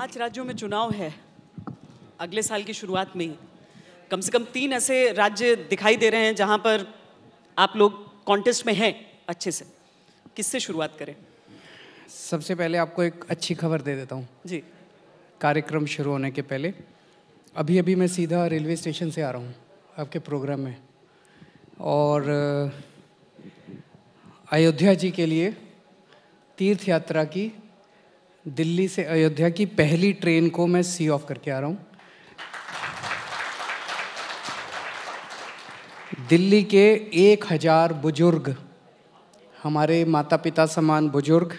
पांच राज्यों में चुनाव है अगले साल की शुरुआत में ही कम से कम तीन ऐसे राज्य दिखाई दे रहे हैं जहां पर आप लोग कॉन्टेस्ट में हैं अच्छे से किससे शुरुआत करें सबसे पहले आपको एक अच्छी खबर दे देता हूं जी कार्यक्रम शुरू होने के पहले अभी अभी मैं सीधा रेलवे स्टेशन से आ रहा हूँ आपके प्रोग्राम में और अयोध्या जी के लिए तीर्थ यात्रा की दिल्ली से अयोध्या की पहली ट्रेन को मैं सी ऑफ करके आ रहा हूँ दिल्ली के एक हजार बुजुर्ग हमारे माता पिता समान बुजुर्ग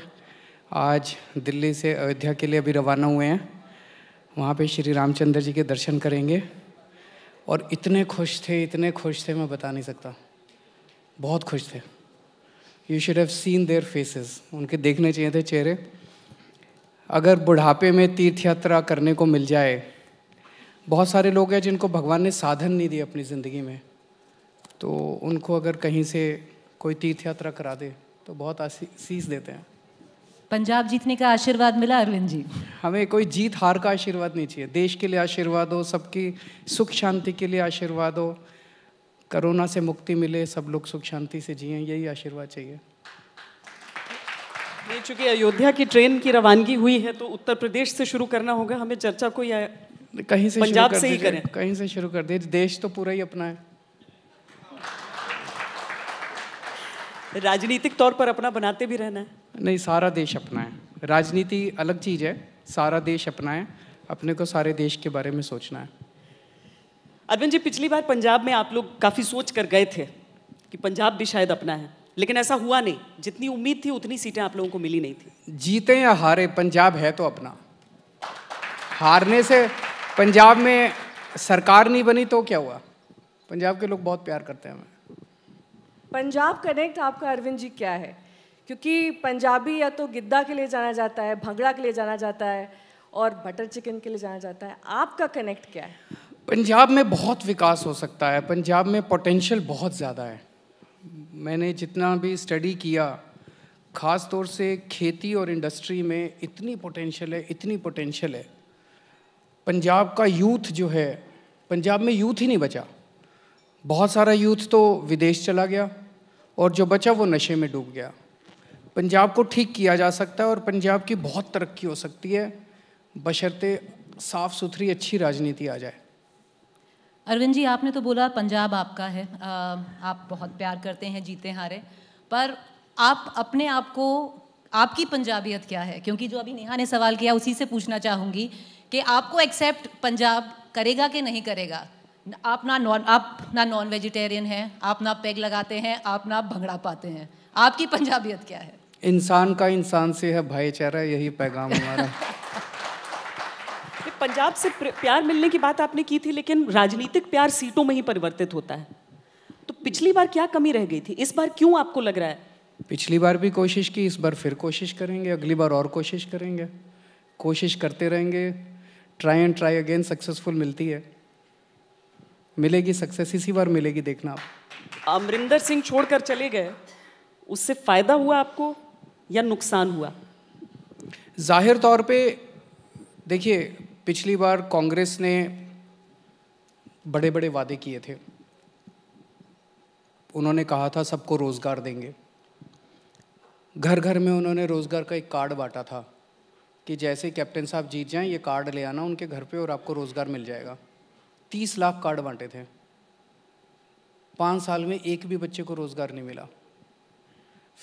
आज दिल्ली से अयोध्या के लिए अभी रवाना हुए हैं वहाँ पे श्री रामचंद्र जी के दर्शन करेंगे और इतने खुश थे इतने खुश थे मैं बता नहीं सकता बहुत खुश थे you should have seen their faces उनके देखने चाहिए थे चेहरे अगर बुढ़ापे में तीर्थ यात्रा करने को मिल जाए बहुत सारे लोग हैं जिनको भगवान ने साधन नहीं दिए अपनी ज़िंदगी में तो उनको अगर कहीं से कोई तीर्थ यात्रा करा दे तो बहुत आशीष देते हैं पंजाब जीतने का आशीर्वाद मिला अरविंद जी हमें कोई जीत हार का आशीर्वाद नहीं चाहिए देश के लिए आशीर्वाद हो सबकी सुख शांति के लिए आशीर्वाद हो करोना से मुक्ति मिले सब लोग सुख शांति से जिए यही आशीर्वाद चाहिए ये चूंकि अयोध्या की ट्रेन की रवानगी हुई है तो उत्तर प्रदेश से शुरू करना होगा हमें चर्चा को या कहीं से पंजाब से ही करें कहीं से शुरू कर दे देश तो पूरा ही अपना है राजनीतिक तौर पर अपना बनाते भी रहना है नहीं सारा देश अपना है राजनीति अलग चीज़ है सारा देश अपना है अपने को सारे देश के बारे में सोचना है अरविंद जी पिछली बार पंजाब में आप लोग काफ़ी सोच कर गए थे कि पंजाब भी शायद अपना है लेकिन ऐसा हुआ नहीं जितनी उम्मीद थी उतनी सीटें आप लोगों को मिली नहीं थी जीते या हारे पंजाब है तो अपना हारने से पंजाब में सरकार नहीं बनी तो क्या हुआ पंजाब के लोग बहुत प्यार करते हैं हमें पंजाब कनेक्ट आपका अरविंद जी क्या है क्योंकि पंजाबी या तो गिद्दा के लिए जाना जाता है भंगड़ा के लिए जाना जाता है और बटर चिकन के लिए जाना जाता है आपका कनेक्ट क्या है पंजाब में बहुत विकास हो सकता है पंजाब में पोटेंशियल बहुत ज़्यादा है मैंने जितना भी स्टडी किया ख़ास तौर से खेती और इंडस्ट्री में इतनी पोटेंशियल है इतनी पोटेंशियल है पंजाब का यूथ जो है पंजाब में यूथ ही नहीं बचा बहुत सारा यूथ तो विदेश चला गया और जो बचा वो नशे में डूब गया पंजाब को ठीक किया जा सकता है और पंजाब की बहुत तरक्की हो सकती है बशर्ते साफ़ सुथरी अच्छी राजनीति आ जाए अरविंद जी आपने तो बोला पंजाब आपका है आ, आप बहुत प्यार करते हैं जीते हारे पर आप अपने आप को आपकी पंजाबियत क्या है क्योंकि जो अभी नेहा ने सवाल किया उसी से पूछना चाहूँगी कि आपको एक्सेप्ट पंजाब करेगा कि नहीं करेगा आप ना नॉन आप ना नॉन वेजिटेरियन हैं आप ना पेग लगाते हैं आप ना भंगड़ा पाते हैं आपकी पंजाबियत क्या है इंसान का इंसान से है भाईचारा यही पैगाम हमारा पंजाब से प्यार मिलने की बात आपने की थी लेकिन राजनीतिक प्यार सीटों में ही परिवर्तित होता है तो पिछली बार क्या कमी रह गई थी इस बार क्यों आपको लग रहा है पिछली बार भी कोशिश की इस बार फिर कोशिश करेंगे अगली बार और कोशिश करेंगे कोशिश करते रहेंगे try and try again successful मिलती है मिलेगी सक्सेस इसी बार मिलेगी देखना आप अमरिंदर सिंह छोड़कर चले गए उससे फ़ायदा हुआ आपको या नुकसान हुआ जाहिर तौर पे देखिए पिछली बार कांग्रेस ने बड़े बड़े वादे किए थे उन्होंने कहा था सबको रोज़गार देंगे घर घर में उन्होंने रोज़गार का एक कार्ड बांटा था कि जैसे कैप्टन साहब जीत जाएं ये कार्ड ले आना उनके घर पे और आपको रोज़गार मिल जाएगा तीस लाख कार्ड बांटे थे पाँच साल में एक भी बच्चे को रोज़गार नहीं मिला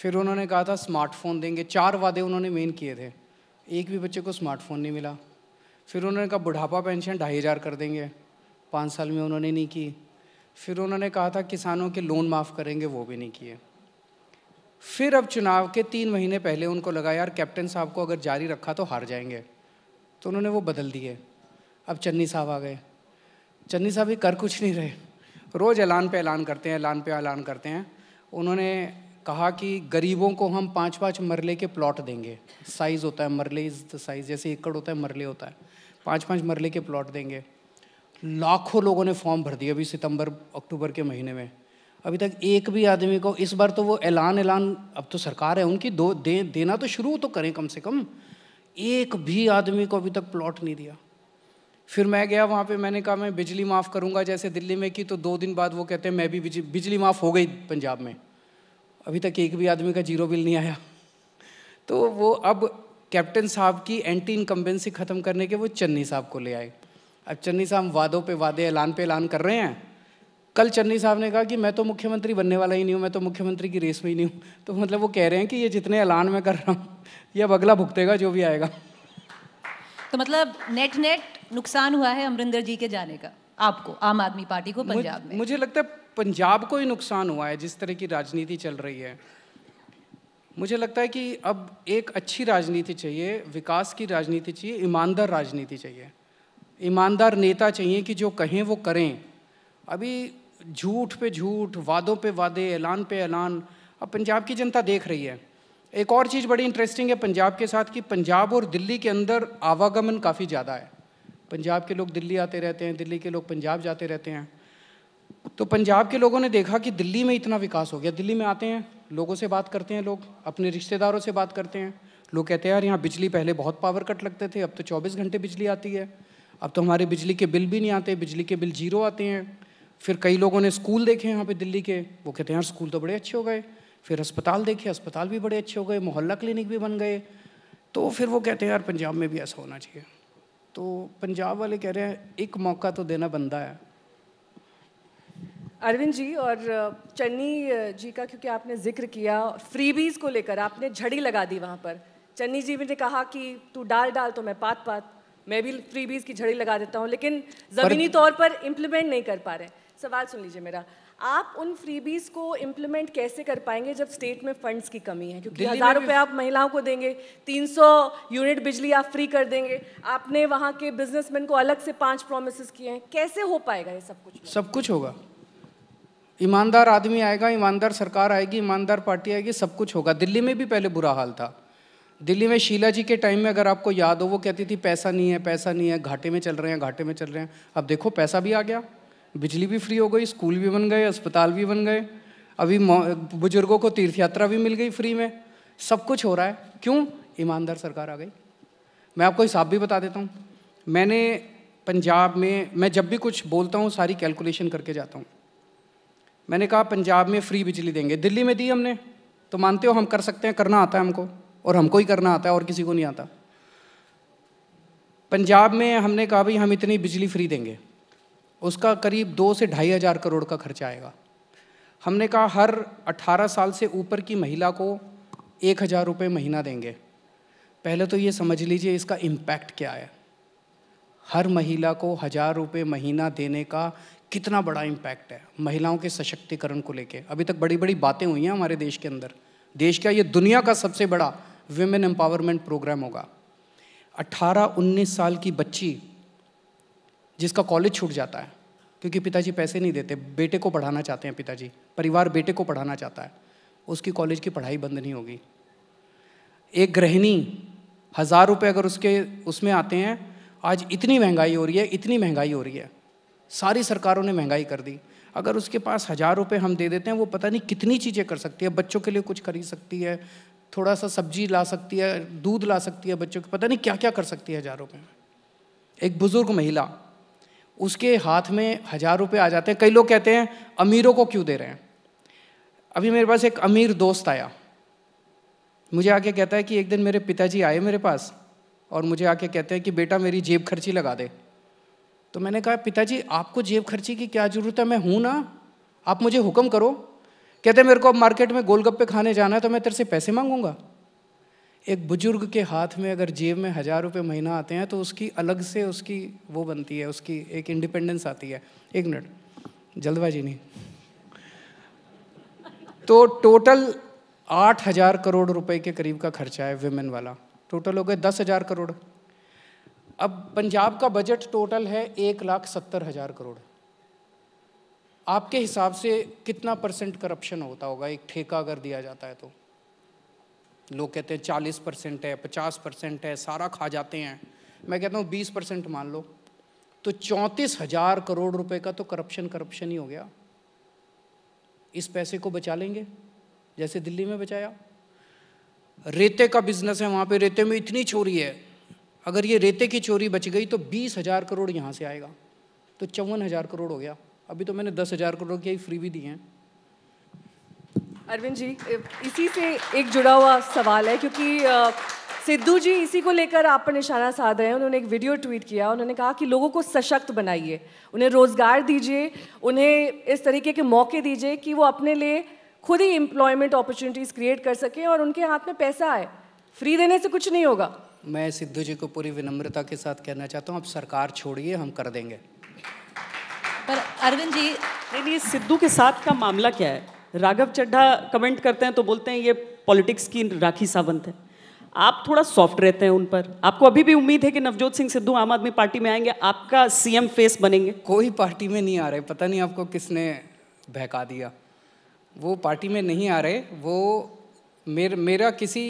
फिर उन्होंने कहा था स्मार्टफोन देंगे चार वादे उन्होंने मेन किए थे एक भी बच्चे को स्मार्टफोन नहीं मिला फिर उन्होंने कहा बुढ़ापा पेंशन ढाई हज़ार कर देंगे पाँच साल में उन्होंने नहीं की फिर उन्होंने कहा था किसानों के लोन माफ़ करेंगे वो भी नहीं किए फिर अब चुनाव के तीन महीने पहले उनको लगा यार कैप्टन साहब को अगर जारी रखा तो हार जाएंगे तो उन्होंने वो बदल दिए अब चन्नी साहब आ गए चन्नी साहब भी कर कुछ नहीं रहे रोज़ ऐलान पे ऐलान करते हैं ऐलान पे ऐलान करते हैं उन्होंने कहा कि गरीबों को हम पाँच पाँच मरले के प्लॉट देंगे साइज़ होता है मरले इज़ द साइज़ जैसे एकड़ होता है मरले होता है पाँच पाँच मरले के प्लॉट देंगे लाखों लोगों ने फॉर्म भर दिया अभी सितंबर अक्टूबर के महीने में अभी तक एक भी आदमी को इस बार तो वो ऐलान ऐलान अब तो सरकार है उनकी दो दे देना तो शुरू तो करें कम से कम एक भी आदमी को अभी तक प्लॉट नहीं दिया फिर मैं गया वहाँ पे मैंने कहा मैं बिजली माफ़ करूँगा जैसे दिल्ली में की तो दो दिन बाद वो कहते हैं मैं भी बिजली बिजली माफ़ हो गई पंजाब में अभी तक एक भी आदमी का जीरो बिल नहीं आया तो वो अब कैप्टन साहब की एंटी इनकम्बेंसी ख़त्म करने के वो चन्नी साहब को ले आए अब चन्नी साहब वादों पे वादे ऐलान पे ऐलान कर रहे हैं कल चन्नी साहब ने कहा कि मैं तो मुख्यमंत्री बनने वाला ही नहीं हूँ मैं तो मुख्यमंत्री की रेस में ही नहीं हूँ तो मतलब वो कह रहे हैं कि ये जितने ऐलान मैं कर रहा हूँ ये अब अगला भुगतेगा जो भी आएगा तो मतलब नेट नेट नुकसान हुआ है अमरिंदर जी के जाने का आपको आम आदमी पार्टी को पंजाब में मुझे लगता है पंजाब को ही नुकसान हुआ है जिस तरह की राजनीति चल रही है मुझे लगता है कि अब एक अच्छी राजनीति चाहिए विकास की राजनीति चाहिए ईमानदार राजनीति चाहिए ईमानदार नेता चाहिए कि जो कहें वो करें अभी झूठ पे झूठ वादों पे वादे ऐलान पे ऐलान अब पंजाब की जनता देख रही है एक और चीज़ बड़ी इंटरेस्टिंग है पंजाब के साथ कि पंजाब और दिल्ली के अंदर आवागमन काफ़ी ज़्यादा है पंजाब के लोग दिल्ली आते रहते हैं दिल्ली के लोग पंजाब जाते रहते हैं तो पंजाब के लोगों ने देखा कि दिल्ली में इतना विकास हो गया दिल्ली में आते हैं लोगों से बात करते हैं लोग अपने रिश्तेदारों से बात करते हैं लोग कहते हैं यार यहाँ बिजली पहले बहुत पावर कट लगते थे अब तो 24 घंटे बिजली आती है अब तो हमारे बिजली के बिल भी नहीं आते बिजली के बिल जीरो आते हैं फिर कई लोगों ने स्कूल देखे यहाँ पे दिल्ली के वो कहते हैं यार स्कूल तो बड़े अच्छे हो गए फिर अस्पताल देखे अस्पताल भी बड़े अच्छे हो गए मोहल्ला क्लिनिक भी बन गए तो फिर वो कहते हैं यार पंजाब में भी ऐसा होना चाहिए तो पंजाब वाले कह रहे हैं एक मौका तो देना बनता है अरविंद जी और चन्नी जी का क्योंकि आपने जिक्र किया फ्रीबीज को लेकर आपने झड़ी लगा दी वहाँ पर चन्नी जी ने कहा कि तू डाल डाल तो मैं पात पात मैं भी फ्रीबीज की झड़ी लगा देता हूँ लेकिन ज़मीनी तौर पर इम्प्लीमेंट नहीं कर पा रहे सवाल सुन लीजिए मेरा आप उन फ्रीबीज को इम्प्लीमेंट कैसे कर पाएंगे जब स्टेट में फंड्स की कमी है क्योंकि हजार रुपये आप महिलाओं को देंगे 300 यूनिट बिजली आप फ्री कर देंगे आपने वहाँ के बिजनेसमैन को अलग से पांच प्रोमिस किए हैं कैसे हो पाएगा ये सब कुछ सब कुछ होगा ईमानदार आदमी आएगा ईमानदार सरकार आएगी ईमानदार पार्टी आएगी सब कुछ होगा दिल्ली में भी पहले बुरा हाल था दिल्ली में शीला जी के टाइम में अगर आपको याद हो वो कहती थी पैसा नहीं है पैसा नहीं है घाटे में चल रहे हैं घाटे में चल रहे हैं अब देखो पैसा भी आ गया बिजली भी फ्री हो गई स्कूल भी बन गए अस्पताल भी बन गए अभी बुजुर्गों को तीर्थ यात्रा भी मिल गई फ्री में सब कुछ हो रहा है क्यों ईमानदार सरकार आ गई मैं आपको हिसाब भी बता देता हूँ मैंने पंजाब में मैं जब भी कुछ बोलता हूँ सारी कैलकुलेशन करके जाता हूँ मैंने कहा पंजाब में फ्री बिजली देंगे दिल्ली में दी हमने तो मानते हो हम कर सकते हैं करना आता है हमको और हमको ही करना आता है और किसी को नहीं आता पंजाब में हमने कहा भाई हम इतनी बिजली फ्री देंगे उसका करीब दो से ढाई हज़ार करोड़ का खर्चा आएगा हमने कहा हर अट्ठारह साल से ऊपर की महिला को एक हज़ार रुपये महीना देंगे पहले तो ये समझ लीजिए इसका इम्पैक्ट क्या है हर महिला को हज़ार रुपये महीना देने का कितना बड़ा इम्पैक्ट है महिलाओं के सशक्तिकरण को लेके अभी तक बड़ी बड़ी बातें हुई हैं हमारे देश के अंदर देश का ये दुनिया का सबसे बड़ा वेमेन एम्पावरमेंट प्रोग्राम होगा 18-19 साल की बच्ची जिसका कॉलेज छूट जाता है क्योंकि पिताजी पैसे नहीं देते बेटे को पढ़ाना चाहते हैं पिताजी परिवार बेटे को पढ़ाना चाहता है उसकी कॉलेज की पढ़ाई बंद नहीं होगी एक गृहिणी हज़ार रुपये अगर उसके उसमें आते हैं आज इतनी महंगाई हो रही है इतनी महंगाई हो रही है सारी सरकारों ने महंगाई कर दी अगर उसके पास हज़ार रुपये हम दे देते हैं वो पता नहीं कितनी चीज़ें कर सकती है बच्चों के लिए कुछ खरीद सकती है थोड़ा सा सब्जी ला सकती है दूध ला सकती है बच्चों के पता नहीं क्या क्या कर सकती है हज़ार रुपये एक बुज़ुर्ग महिला उसके हाथ में हज़ार रुपये आ जाते हैं कई लोग कहते हैं अमीरों को क्यों दे रहे हैं अभी मेरे पास एक अमीर दोस्त आया मुझे आके कहता है कि एक दिन मेरे पिताजी आए मेरे पास और मुझे आके कहते हैं कि बेटा मेरी जेब खर्ची लगा दे तो मैंने कहा पिताजी आपको जेब खर्ची की क्या ज़रूरत है मैं हूं ना आप मुझे हुक्म करो कहते मेरे को अब मार्केट में गोलगप्पे खाने जाना है तो मैं तेरे से पैसे मांगूंगा एक बुजुर्ग के हाथ में अगर जेब में हज़ार रुपये महीना आते हैं तो उसकी अलग से उसकी वो बनती है उसकी एक इंडिपेंडेंस आती है एक मिनट जल्दबाजी नहीं तो टोटल आठ हज़ार करोड़ रुपए के करीब का खर्चा है विमेन वाला टोटल हो गए दस हज़ार करोड़ अब पंजाब का बजट टोटल है एक लाख सत्तर हज़ार करोड़ आपके हिसाब से कितना परसेंट करप्शन होता होगा एक ठेका अगर दिया जाता है तो लोग कहते हैं चालीस परसेंट है पचास परसेंट है सारा खा जाते हैं मैं कहता हूँ बीस परसेंट मान लो तो चौंतीस हजार करोड़ रुपए का तो करप्शन करप्शन ही हो गया इस पैसे को बचा लेंगे जैसे दिल्ली में बचाया रेते का बिजनेस है वहाँ पे रेते में इतनी चोरी है अगर ये रेते की चोरी बच गई तो बीस हज़ार करोड़ यहाँ से आएगा तो चौवन हज़ार करोड़ हो गया अभी तो मैंने दस हज़ार करोड़ के फ्री भी दिए हैं अरविंद जी इसी से एक जुड़ा हुआ सवाल है क्योंकि सिद्धू जी इसी को लेकर आप पर निशाना साध रहे हैं उन्होंने एक वीडियो ट्वीट किया उन्होंने कहा कि लोगों को सशक्त बनाइए उन्हें रोज़गार दीजिए उन्हें इस तरीके के मौके दीजिए कि वो अपने लिए खुद ही एम्प्लॉयमेंट अपॉर्चुनिटीज़ क्रिएट कर सकें और उनके हाथ में पैसा आए फ्री देने से कुछ नहीं होगा मैं सिद्धू जी को पूरी विनम्रता के साथ कहना चाहता हूँ आप सरकार छोड़िए हम कर देंगे पर अरविंद जी नहीं नहीं सिद्धू के साथ का मामला क्या है राघव चड्ढा कमेंट करते हैं तो बोलते हैं ये पॉलिटिक्स की राखी सावंत है आप थोड़ा सॉफ्ट रहते हैं उन पर आपको अभी भी उम्मीद है कि नवजोत सिंह सिद्धू आम आदमी पार्टी में आएंगे आपका सीएम फेस बनेंगे कोई पार्टी में नहीं आ रहे पता नहीं आपको किसने बहका दिया वो पार्टी में नहीं आ रहे वो मेर, मेरा किसी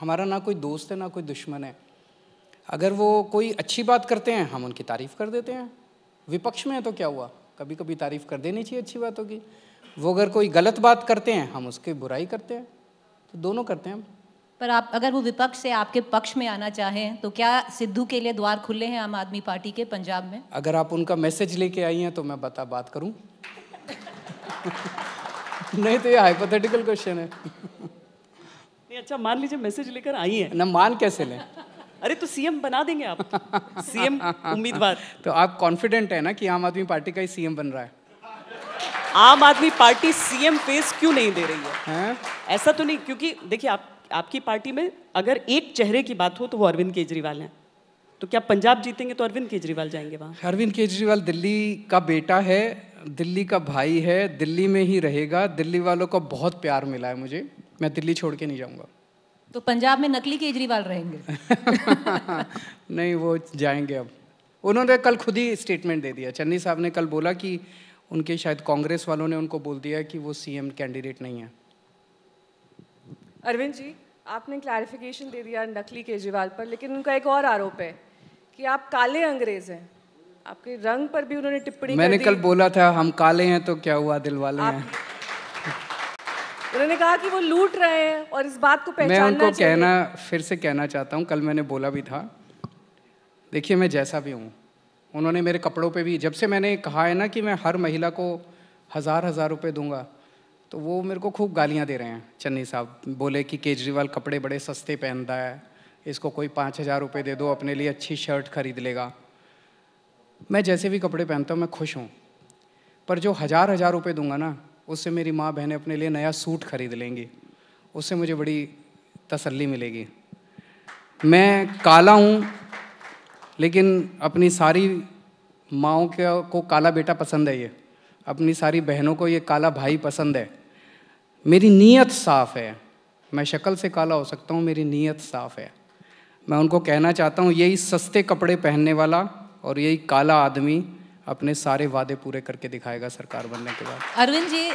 हमारा ना कोई दोस्त है ना कोई दुश्मन है अगर वो कोई अच्छी बात करते हैं हम उनकी तारीफ़ कर देते हैं विपक्ष में है तो क्या हुआ कभी कभी तारीफ़ कर देनी चाहिए अच्छी बातों की वो अगर कोई गलत बात करते हैं हम उसकी बुराई करते हैं तो दोनों करते हैं हम पर आप अगर वो विपक्ष से आपके पक्ष में आना चाहें तो क्या सिद्धू के लिए द्वार खुले हैं आम आदमी पार्टी के पंजाब में अगर आप उनका मैसेज लेके आई हैं तो मैं बता बात करूं नहीं तो ये हाइपोथेटिकल क्वेश्चन है नहीं अच्छा मान लीजिए मैसेज लेकर आई है ना मान कैसे लें अरे तो सीएम बना देंगे आप सीएम उम्मीदवार तो आप कॉन्फिडेंट है ना कि आम आदमी पार्टी का ही सीएम बन रहा है आम आदमी पार्टी सीएम फेस क्यों नहीं दे रही है, है? ऐसा तो नहीं क्योंकि देखिए आप आपकी पार्टी में अगर एक चेहरे की बात हो तो वो अरविंद केजरीवाल हैं तो क्या पंजाब जीतेंगे तो अरविंद केजरीवाल जाएंगे वहाँ अरविंद केजरीवाल दिल्ली का बेटा है दिल्ली का भाई है दिल्ली में ही रहेगा दिल्ली वालों का बहुत प्यार मिला है मुझे मैं दिल्ली छोड़ के नहीं जाऊँगा तो पंजाब में नकली केजरीवाल रहेंगे नहीं वो जाएंगे अब उन्होंने कल खुद ही स्टेटमेंट दे दिया चन्नी साहब ने कल बोला कि उनके शायद कांग्रेस वालों ने उनको बोल दिया कि वो सीएम कैंडिडेट नहीं है अरविंद जी आपने क्लैरिफिकेशन दे दिया नकली केजरीवाल पर लेकिन उनका एक और आरोप है कि आप काले अंग्रेज हैं आपके रंग पर भी उन्होंने टिप्पणी मैंने कल बोला था हम काले हैं तो क्या हुआ दिल वाले हैं उन्होंने कहा कि वो लूट रहे हैं और इस बात को पहचानना मैं उनको कहना फिर से कहना चाहता हूँ कल मैंने बोला भी था देखिए मैं जैसा भी हूँ उन्होंने मेरे कपड़ों पे भी जब से मैंने कहा है ना कि मैं हर महिला को हज़ार हज़ार रुपये दूंगा तो वो मेरे को खूब गालियाँ दे रहे हैं चन्नी साहब बोले कि केजरीवाल कपड़े बड़े सस्ते पहनता है इसको कोई पाँच हज़ार रुपये दे दो अपने लिए अच्छी शर्ट खरीद लेगा मैं जैसे भी कपड़े पहनता हूँ मैं खुश हूँ पर जो हज़ार हज़ार रुपये दूंगा ना उससे मेरी माँ बहनें अपने लिए नया सूट खरीद लेंगी उससे मुझे बड़ी तसल्ली मिलेगी मैं काला हूँ लेकिन अपनी सारी माओं के को काला बेटा पसंद है ये अपनी सारी बहनों को ये काला भाई पसंद है मेरी नीयत साफ़ है मैं शक्ल से काला हो सकता हूँ मेरी नीयत साफ़ है मैं उनको कहना चाहता हूँ यही सस्ते कपड़े पहनने वाला और यही काला आदमी अपने सारे वादे पूरे करके दिखाएगा सरकार बनने के बाद अरविंद जी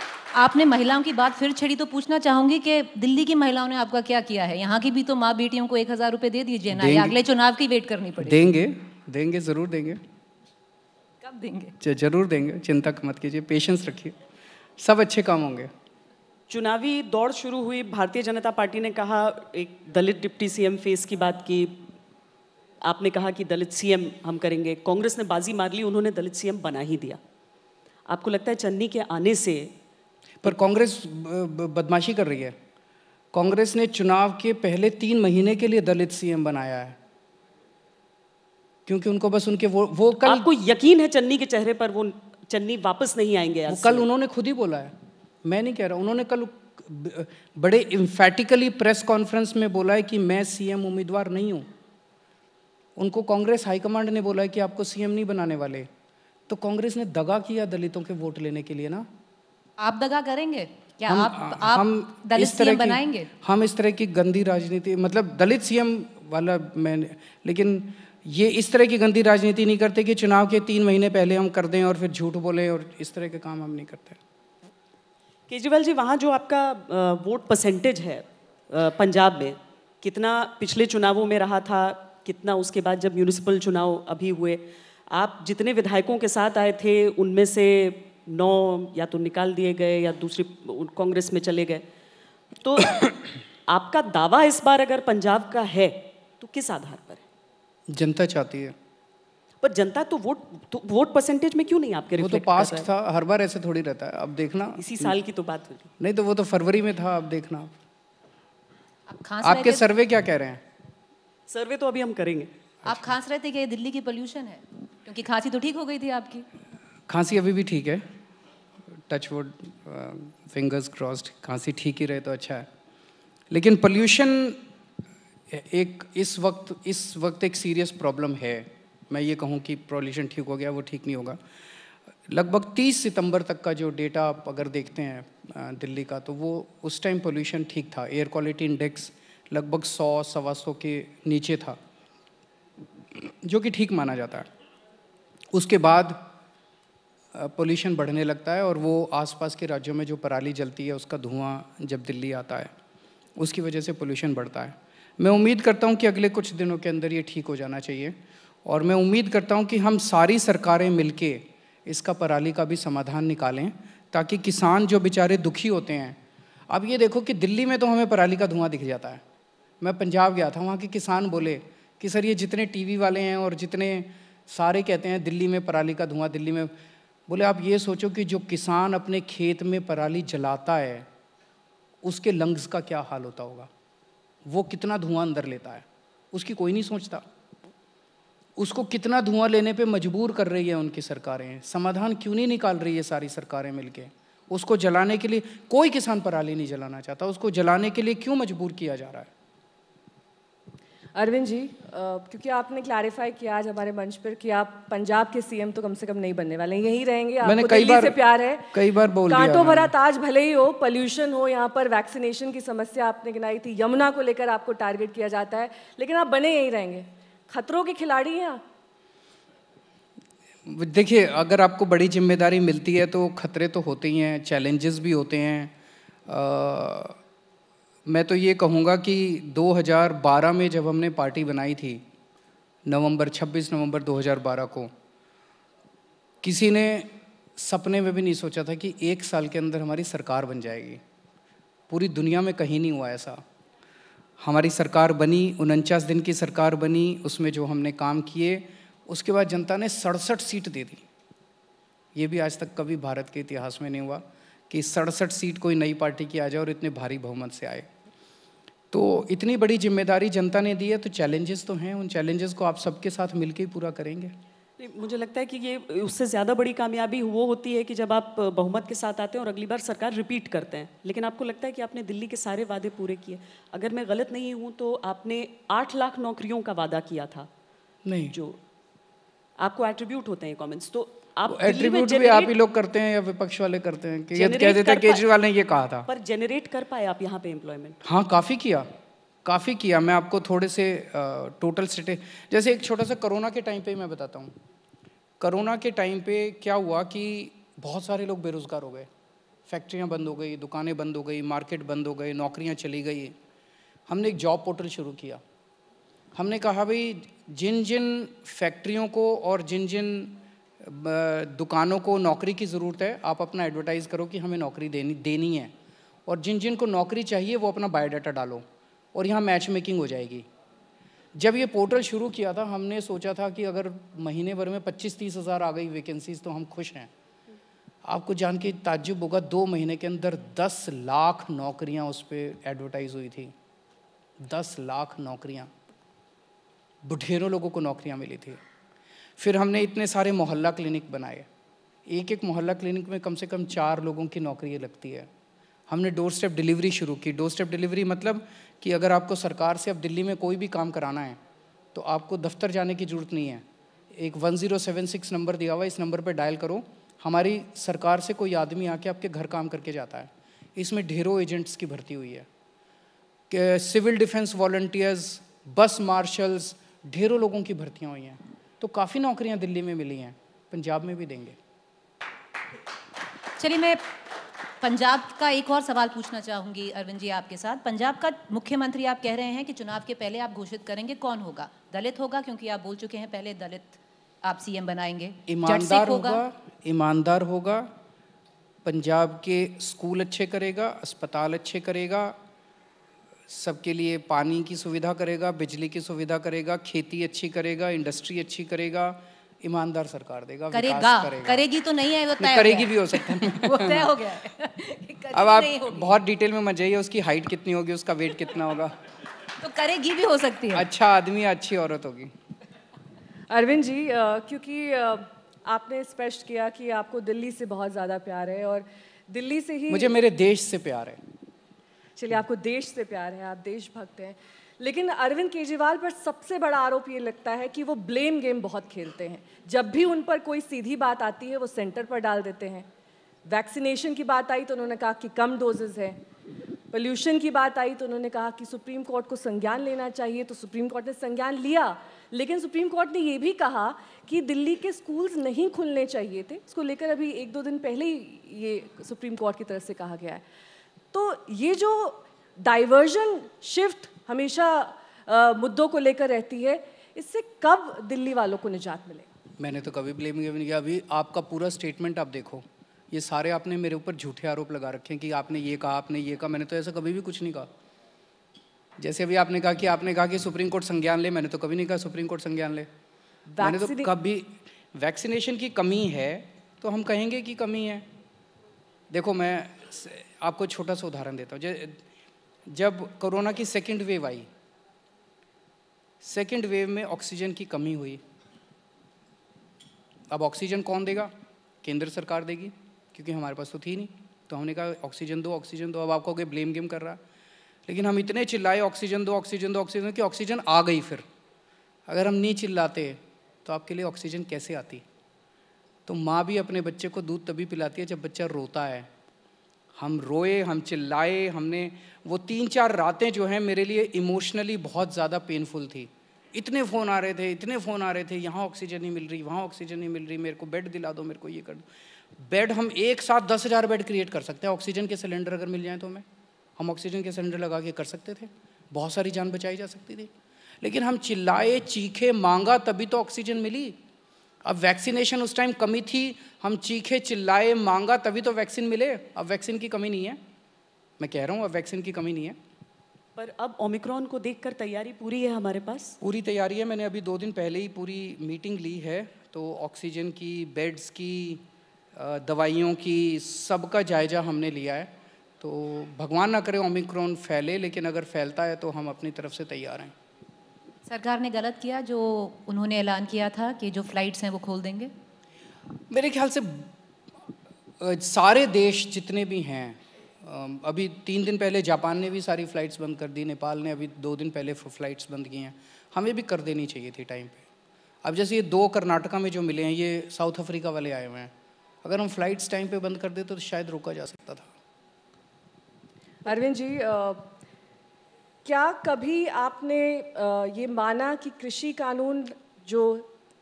आपने महिलाओं की बात फिर छेड़ी तो पूछना चाहूंगी कि दिल्ली की महिलाओं ने आपका क्या किया है यहाँ की भी तो माँ बेटियों को एक हजार रूपए दे दीजिए ना अगले चुनाव की वेट करनी पड़ेगी देंगे देंगे ज़रूर देंगे कब देंगे जरूर देंगे चिंता मत कीजिए पेशेंस रखिए सब अच्छे काम होंगे चुनावी दौड़ शुरू हुई भारतीय जनता पार्टी ने कहा एक दलित डिप्टी सीएम फेस की बात की आपने कहा कि दलित सीएम हम करेंगे कांग्रेस ने बाजी मार ली उन्होंने दलित सीएम बना ही दिया आपको लगता है चन्नी के आने से पर कांग्रेस बदमाशी कर रही है कांग्रेस ने चुनाव के पहले तीन महीने के लिए दलित सीएम बनाया है क्योंकि उनको बस उनके वो वो कल आपको यकीन है चन्नी के चेहरे पर वो चन्नी वापस नहीं आएंगे वो कल उन्होंने खुद ही बोला है मैं नहीं कह रहा उन्होंने कल बड़े इम्फेटिकली प्रेस कॉन्फ्रेंस में बोला है कि मैं सीएम उम्मीदवार नहीं हूँ उनको कांग्रेस हाईकमांड ने बोला है कि आपको सीएम नहीं बनाने वाले तो कांग्रेस ने दगा किया दलितों के वोट लेने के लिए ना आप दगा करेंगे क्या हम, आप हाँ, आप हम दलित इस तरह बनाएंगे हम इस तरह की गंदी राजनीति मतलब दलित सीएम वाला मैंने लेकिन ये इस तरह की गंदी राजनीति नहीं करते कि चुनाव के तीन महीने पहले हम कर दें और फिर झूठ बोले और इस तरह के काम हम नहीं करते केजरीवाल जी वहाँ जो आपका वोट परसेंटेज है पंजाब में कितना पिछले चुनावों में रहा था कितना उसके बाद जब म्यूनिसिपल चुनाव अभी हुए आप जितने विधायकों के साथ आए थे उनमें से नौ या तो निकाल दिए गए या दूसरी कांग्रेस में चले गए तो आपका दावा इस बार अगर पंजाब का है तो किस आधार पर है जनता चाहती है पर जनता तो वोट तो वोट परसेंटेज में क्यों नहीं आपके वो तो पास्ट था हर बार ऐसे थोड़ी रहता है अब देखना इसी साल की तो बात हुई नहीं तो वो तो फरवरी में था अब देखना आप आपके सर्वे क्या कह रहे हैं सर्वे तो अभी हम करेंगे आप खांस रहे थे कि ये दिल्ली की पोल्यूशन है क्योंकि खांसी तो ठीक हो गई थी आपकी खांसी अभी भी ठीक है टच वुड फिंगर्स क्रॉस्ड खांसी ठीक ही रहे तो अच्छा है लेकिन पोल्यूशन एक इस वक्त इस वक्त एक सीरियस प्रॉब्लम है मैं ये कहूँ कि पॉल्यूशन ठीक हो गया वो ठीक नहीं होगा लगभग 30 सितंबर तक का जो डेटा आप अगर देखते हैं uh, दिल्ली का तो वो उस टाइम पोल्यूशन ठीक था एयर क्वालिटी इंडेक्स लगभग सौ सवा सौ के नीचे था जो कि ठीक माना जाता है उसके बाद पोल्यूशन बढ़ने लगता है और वो आसपास के राज्यों में जो पराली जलती है उसका धुआं जब दिल्ली आता है उसकी वजह से पोल्यूशन बढ़ता है मैं उम्मीद करता हूँ कि अगले कुछ दिनों के अंदर ये ठीक हो जाना चाहिए और मैं उम्मीद करता हूँ कि हम सारी सरकारें मिलके इसका पराली का भी समाधान निकालें ताकि किसान जो बेचारे दुखी होते हैं अब ये देखो कि दिल्ली में तो हमें पराली का धुआं दिख जाता है मैं पंजाब गया था वहाँ के किसान बोले कि सर ये जितने टीवी वाले हैं और जितने सारे कहते हैं दिल्ली में पराली का धुआं दिल्ली में बोले आप ये सोचो कि जो किसान अपने खेत में पराली जलाता है उसके लंग्स का क्या हाल होता होगा वो कितना धुआं अंदर लेता है उसकी कोई नहीं सोचता उसको कितना धुआं लेने पे मजबूर कर रही है उनकी सरकारें समाधान क्यों नहीं निकाल रही है सारी सरकारें मिलके उसको जलाने के लिए कोई किसान पराली नहीं जलाना चाहता उसको जलाने के लिए क्यों मजबूर किया जा रहा है अरविंद जी क्योंकि आपने क्लैरिफाई किया आज हमारे मंच पर कि आप पंजाब के सीएम तो कम से कम नहीं बनने वाले यही रहेंगे आपको कई बार से प्यार है कई बार बोल कांटो भरा ताज भले ही हो पोल्यूशन हो यहाँ पर वैक्सीनेशन की समस्या आपने गिनाई थी यमुना को लेकर आपको टारगेट किया जाता है लेकिन आप बने यही रहेंगे खतरों के खिलाड़ी हैं आप देखिए अगर आपको बड़ी जिम्मेदारी मिलती है तो खतरे तो होते ही हैं चैलेंजेस भी होते हैं मैं तो ये कहूँगा कि 2012 में जब हमने पार्टी बनाई थी नवंबर 26 नवंबर 2012 को किसी ने सपने में भी नहीं सोचा था कि एक साल के अंदर हमारी सरकार बन जाएगी पूरी दुनिया में कहीं नहीं हुआ ऐसा हमारी सरकार बनी उनचास दिन की सरकार बनी उसमें जो हमने काम किए उसके बाद जनता ने सड़सठ सीट दे दी ये भी आज तक कभी भारत के इतिहास में नहीं हुआ कि सड़सठ सीट कोई नई पार्टी की आ जाए और इतने भारी बहुमत से आए तो इतनी बड़ी जिम्मेदारी जनता ने दी है तो चैलेंजेस तो हैं उन चैलेंजेस को आप सबके साथ मिलकर ही पूरा करेंगे मुझे लगता है कि ये उससे ज़्यादा बड़ी कामयाबी वो होती है कि जब आप बहुमत के साथ आते हैं और अगली बार सरकार रिपीट करते हैं लेकिन आपको लगता है कि आपने दिल्ली के सारे वादे पूरे किए अगर मैं गलत नहीं हूँ तो आपने आठ लाख नौकरियों का वादा किया था नहीं जो आपको एट्रीब्यूट होते हैं कॉमेंट्स तो आप एट्रीब्यूट भी आप ही लोग करते हैं या विपक्ष वाले करते हैं कि कह देते हैं केजरीवाल ने ये कहा था पर जनरेट कर पाए आप यहाँ पे एम्प्लॉयमेंट हाँ काफ़ी किया काफ़ी किया मैं आपको थोड़े से टोटल सिटे जैसे एक छोटा सा कोरोना के टाइम पे मैं बताता हूँ कोरोना के टाइम पे क्या हुआ कि बहुत सारे लोग बेरोज़गार हो गए फैक्ट्रियाँ बंद हो गई दुकानें बंद हो गई मार्केट बंद हो गई नौकरियाँ चली गई हमने एक जॉब पोर्टल शुरू किया हमने कहा भाई जिन जिन फैक्ट्रियों को और जिन जिन दुकानों को नौकरी की ज़रूरत है आप अपना एडवर्टाइज़ करो कि हमें नौकरी देनी देनी है और जिन जिन को नौकरी चाहिए वो अपना बायोडाटा डालो और यहाँ मैच मेकिंग हो जाएगी जब ये पोर्टल शुरू किया था हमने सोचा था कि अगर महीने भर में पच्चीस तीस हज़ार आ गई वैकेंसीज तो हम खुश हैं आपको जान के ताजुब होगा दो महीने के अंदर दस लाख नौकरियाँ उस पर एडवर्टाइज हुई थी दस लाख नौकरियाँ बुढ़ेरों लोगों को नौकरियाँ मिली थी फिर हमने इतने सारे मोहल्ला क्लिनिक बनाए एक एक मोहल्ला क्लिनिक में कम से कम चार लोगों की नौकरी लगती है हमने डोर स्टेप डिलीवरी शुरू की डोर स्टेप डिलीवरी मतलब कि अगर आपको सरकार से अब दिल्ली में कोई भी काम कराना है तो आपको दफ्तर जाने की ज़रूरत नहीं है एक one zero seven six number दिया हुआ है इस नंबर पर डायल करो हमारी सरकार से कोई आदमी आके आपके घर काम करके जाता है इसमें ढेरों एजेंट्स की भर्ती हुई है civil defence volunteers bus marshals ढेरों लोगों की भर्तियाँ हुई हैं तो काफ़ी नौकरियां दिल्ली में मिली हैं पंजाब में भी देंगे चलिए मैं पंजाब का एक और सवाल पूछना चाहूंगी अरविंद जी आपके साथ पंजाब का मुख्यमंत्री आप कह रहे हैं कि चुनाव के पहले आप घोषित करेंगे कौन होगा दलित होगा क्योंकि आप बोल चुके हैं पहले दलित आप सीएम बनाएंगे ईमानदार होगा ईमानदार होगा पंजाब के स्कूल अच्छे करेगा अस्पताल अच्छे करेगा सबके लिए पानी की सुविधा करेगा बिजली की सुविधा करेगा खेती अच्छी करेगा इंडस्ट्री अच्छी करेगा ईमानदार सरकार देगा करेगा, करेगा करेगी तो नहीं है वो तय करेगी भी हो सकता है वो तय हो गया है अब आप बहुत डिटेल में मत जाइए उसकी हाइट कितनी होगी उसका वेट कितना होगा तो करेगी भी हो सकती है अच्छा आदमी अच्छी औरत होगी अरविंद जी क्योंकि आपने स्पष्ट किया कि आपको दिल्ली से बहुत ज़्यादा प्यार है और दिल्ली से ही मुझे मेरे देश से प्यार है चलिए आपको देश से प्यार है आप देशभक्त हैं लेकिन अरविंद केजरीवाल पर सबसे बड़ा आरोप ये लगता है कि वो ब्लेम गेम बहुत खेलते हैं जब भी उन पर कोई सीधी बात आती है वो सेंटर पर डाल देते हैं वैक्सीनेशन की बात आई तो उन्होंने कहा कि कम डोजेज है पोल्यूशन की बात आई तो उन्होंने कहा कि सुप्रीम कोर्ट को संज्ञान लेना चाहिए तो सुप्रीम कोर्ट ने संज्ञान लिया लेकिन सुप्रीम कोर्ट ने ये भी कहा कि दिल्ली के स्कूल्स नहीं खुलने चाहिए थे इसको लेकर अभी एक दो दिन पहले ही ये सुप्रीम कोर्ट की तरफ से कहा गया है तो ये जो डाइवर्जन शिफ्ट हमेशा आ, मुद्दों को लेकर रहती है इससे कब दिल्ली वालों को निजात मिले मैंने तो कभी ब्लेम नहीं किया अभी आपका पूरा स्टेटमेंट आप देखो ये सारे आपने मेरे ऊपर झूठे आरोप लगा रखे हैं कि आपने ये कहा आपने ये कहा मैंने तो ऐसा कभी भी कुछ नहीं कहा जैसे अभी आपने कहा कि आपने कहा कि सुप्रीम कोर्ट संज्ञान ले मैंने तो कभी नहीं कहा सुप्रीम कोर्ट संज्ञान ले मैंने तो कभी वैक्सीनेशन की कमी है तो हम कहेंगे कि कमी है देखो मैं आपको छोटा सा उदाहरण देता हूँ जब कोरोना की सेकेंड वेव आई सेकेंड वेव में ऑक्सीजन की कमी हुई अब ऑक्सीजन कौन देगा केंद्र सरकार देगी क्योंकि हमारे पास तो थी नहीं तो हमने कहा ऑक्सीजन दो ऑक्सीजन दो अब आपको कोई ब्लेम गेम कर रहा लेकिन हम इतने चिल्लाए ऑक्सीजन दो ऑक्सीजन दो ऑक्सीजन कि ऑक्सीजन आ गई फिर अगर हम नहीं चिल्लाते तो आपके लिए ऑक्सीजन कैसे आती तो माँ भी अपने बच्चे को दूध तभी पिलाती है जब बच्चा रोता है हम रोए हम चिल्लाए हमने वो तीन चार रातें जो हैं मेरे लिए इमोशनली बहुत ज़्यादा पेनफुल थी इतने फ़ोन आ रहे थे इतने फ़ोन आ रहे थे यहाँ ऑक्सीजन नहीं मिल रही वहाँ ऑक्सीजन नहीं मिल रही मेरे को बेड दिला दो मेरे को ये कर दो बेड हम एक साथ दस हज़ार बेड क्रिएट कर सकते हैं ऑक्सीजन के सिलेंडर अगर मिल जाए तो हमें हम ऑक्सीजन के सिलेंडर लगा के कर सकते थे बहुत सारी जान बचाई जा सकती थी लेकिन हम चिल्लाए चीखे मांगा तभी तो ऑक्सीजन मिली अब वैक्सीनेशन उस टाइम कमी थी हम चीखे चिल्लाए मांगा तभी तो वैक्सीन मिले अब वैक्सीन की कमी नहीं है मैं कह रहा हूँ अब वैक्सीन की कमी नहीं है पर अब ओमिक्रॉन को देखकर तैयारी पूरी है हमारे पास पूरी तैयारी है मैंने अभी दो दिन पहले ही पूरी मीटिंग ली है तो ऑक्सीजन की बेड्स की दवाइयों की सबका जायजा हमने लिया है तो भगवान ना करे ओमिक्रॉन फैले लेकिन अगर फैलता है तो हम अपनी तरफ से तैयार हैं सरकार ने गलत किया जो उन्होंने ऐलान किया था कि जो फ्लाइट्स हैं वो खोल देंगे मेरे ख्याल से सारे देश जितने भी हैं अभी तीन दिन पहले जापान ने भी सारी फ़्लाइट्स बंद कर दी नेपाल ने अभी दो दिन पहले फ़्लाइट्स बंद की हैं हमें भी कर देनी चाहिए थी टाइम पे अब जैसे ये दो कर्नाटका में जो मिले हैं ये साउथ अफ्रीका वाले आए हुए हैं अगर हम फ़्लाइट्स टाइम पे बंद कर दें तो शायद रोका जा सकता था अरविंद जी क्या कभी आपने ये माना कि कृषि कानून जो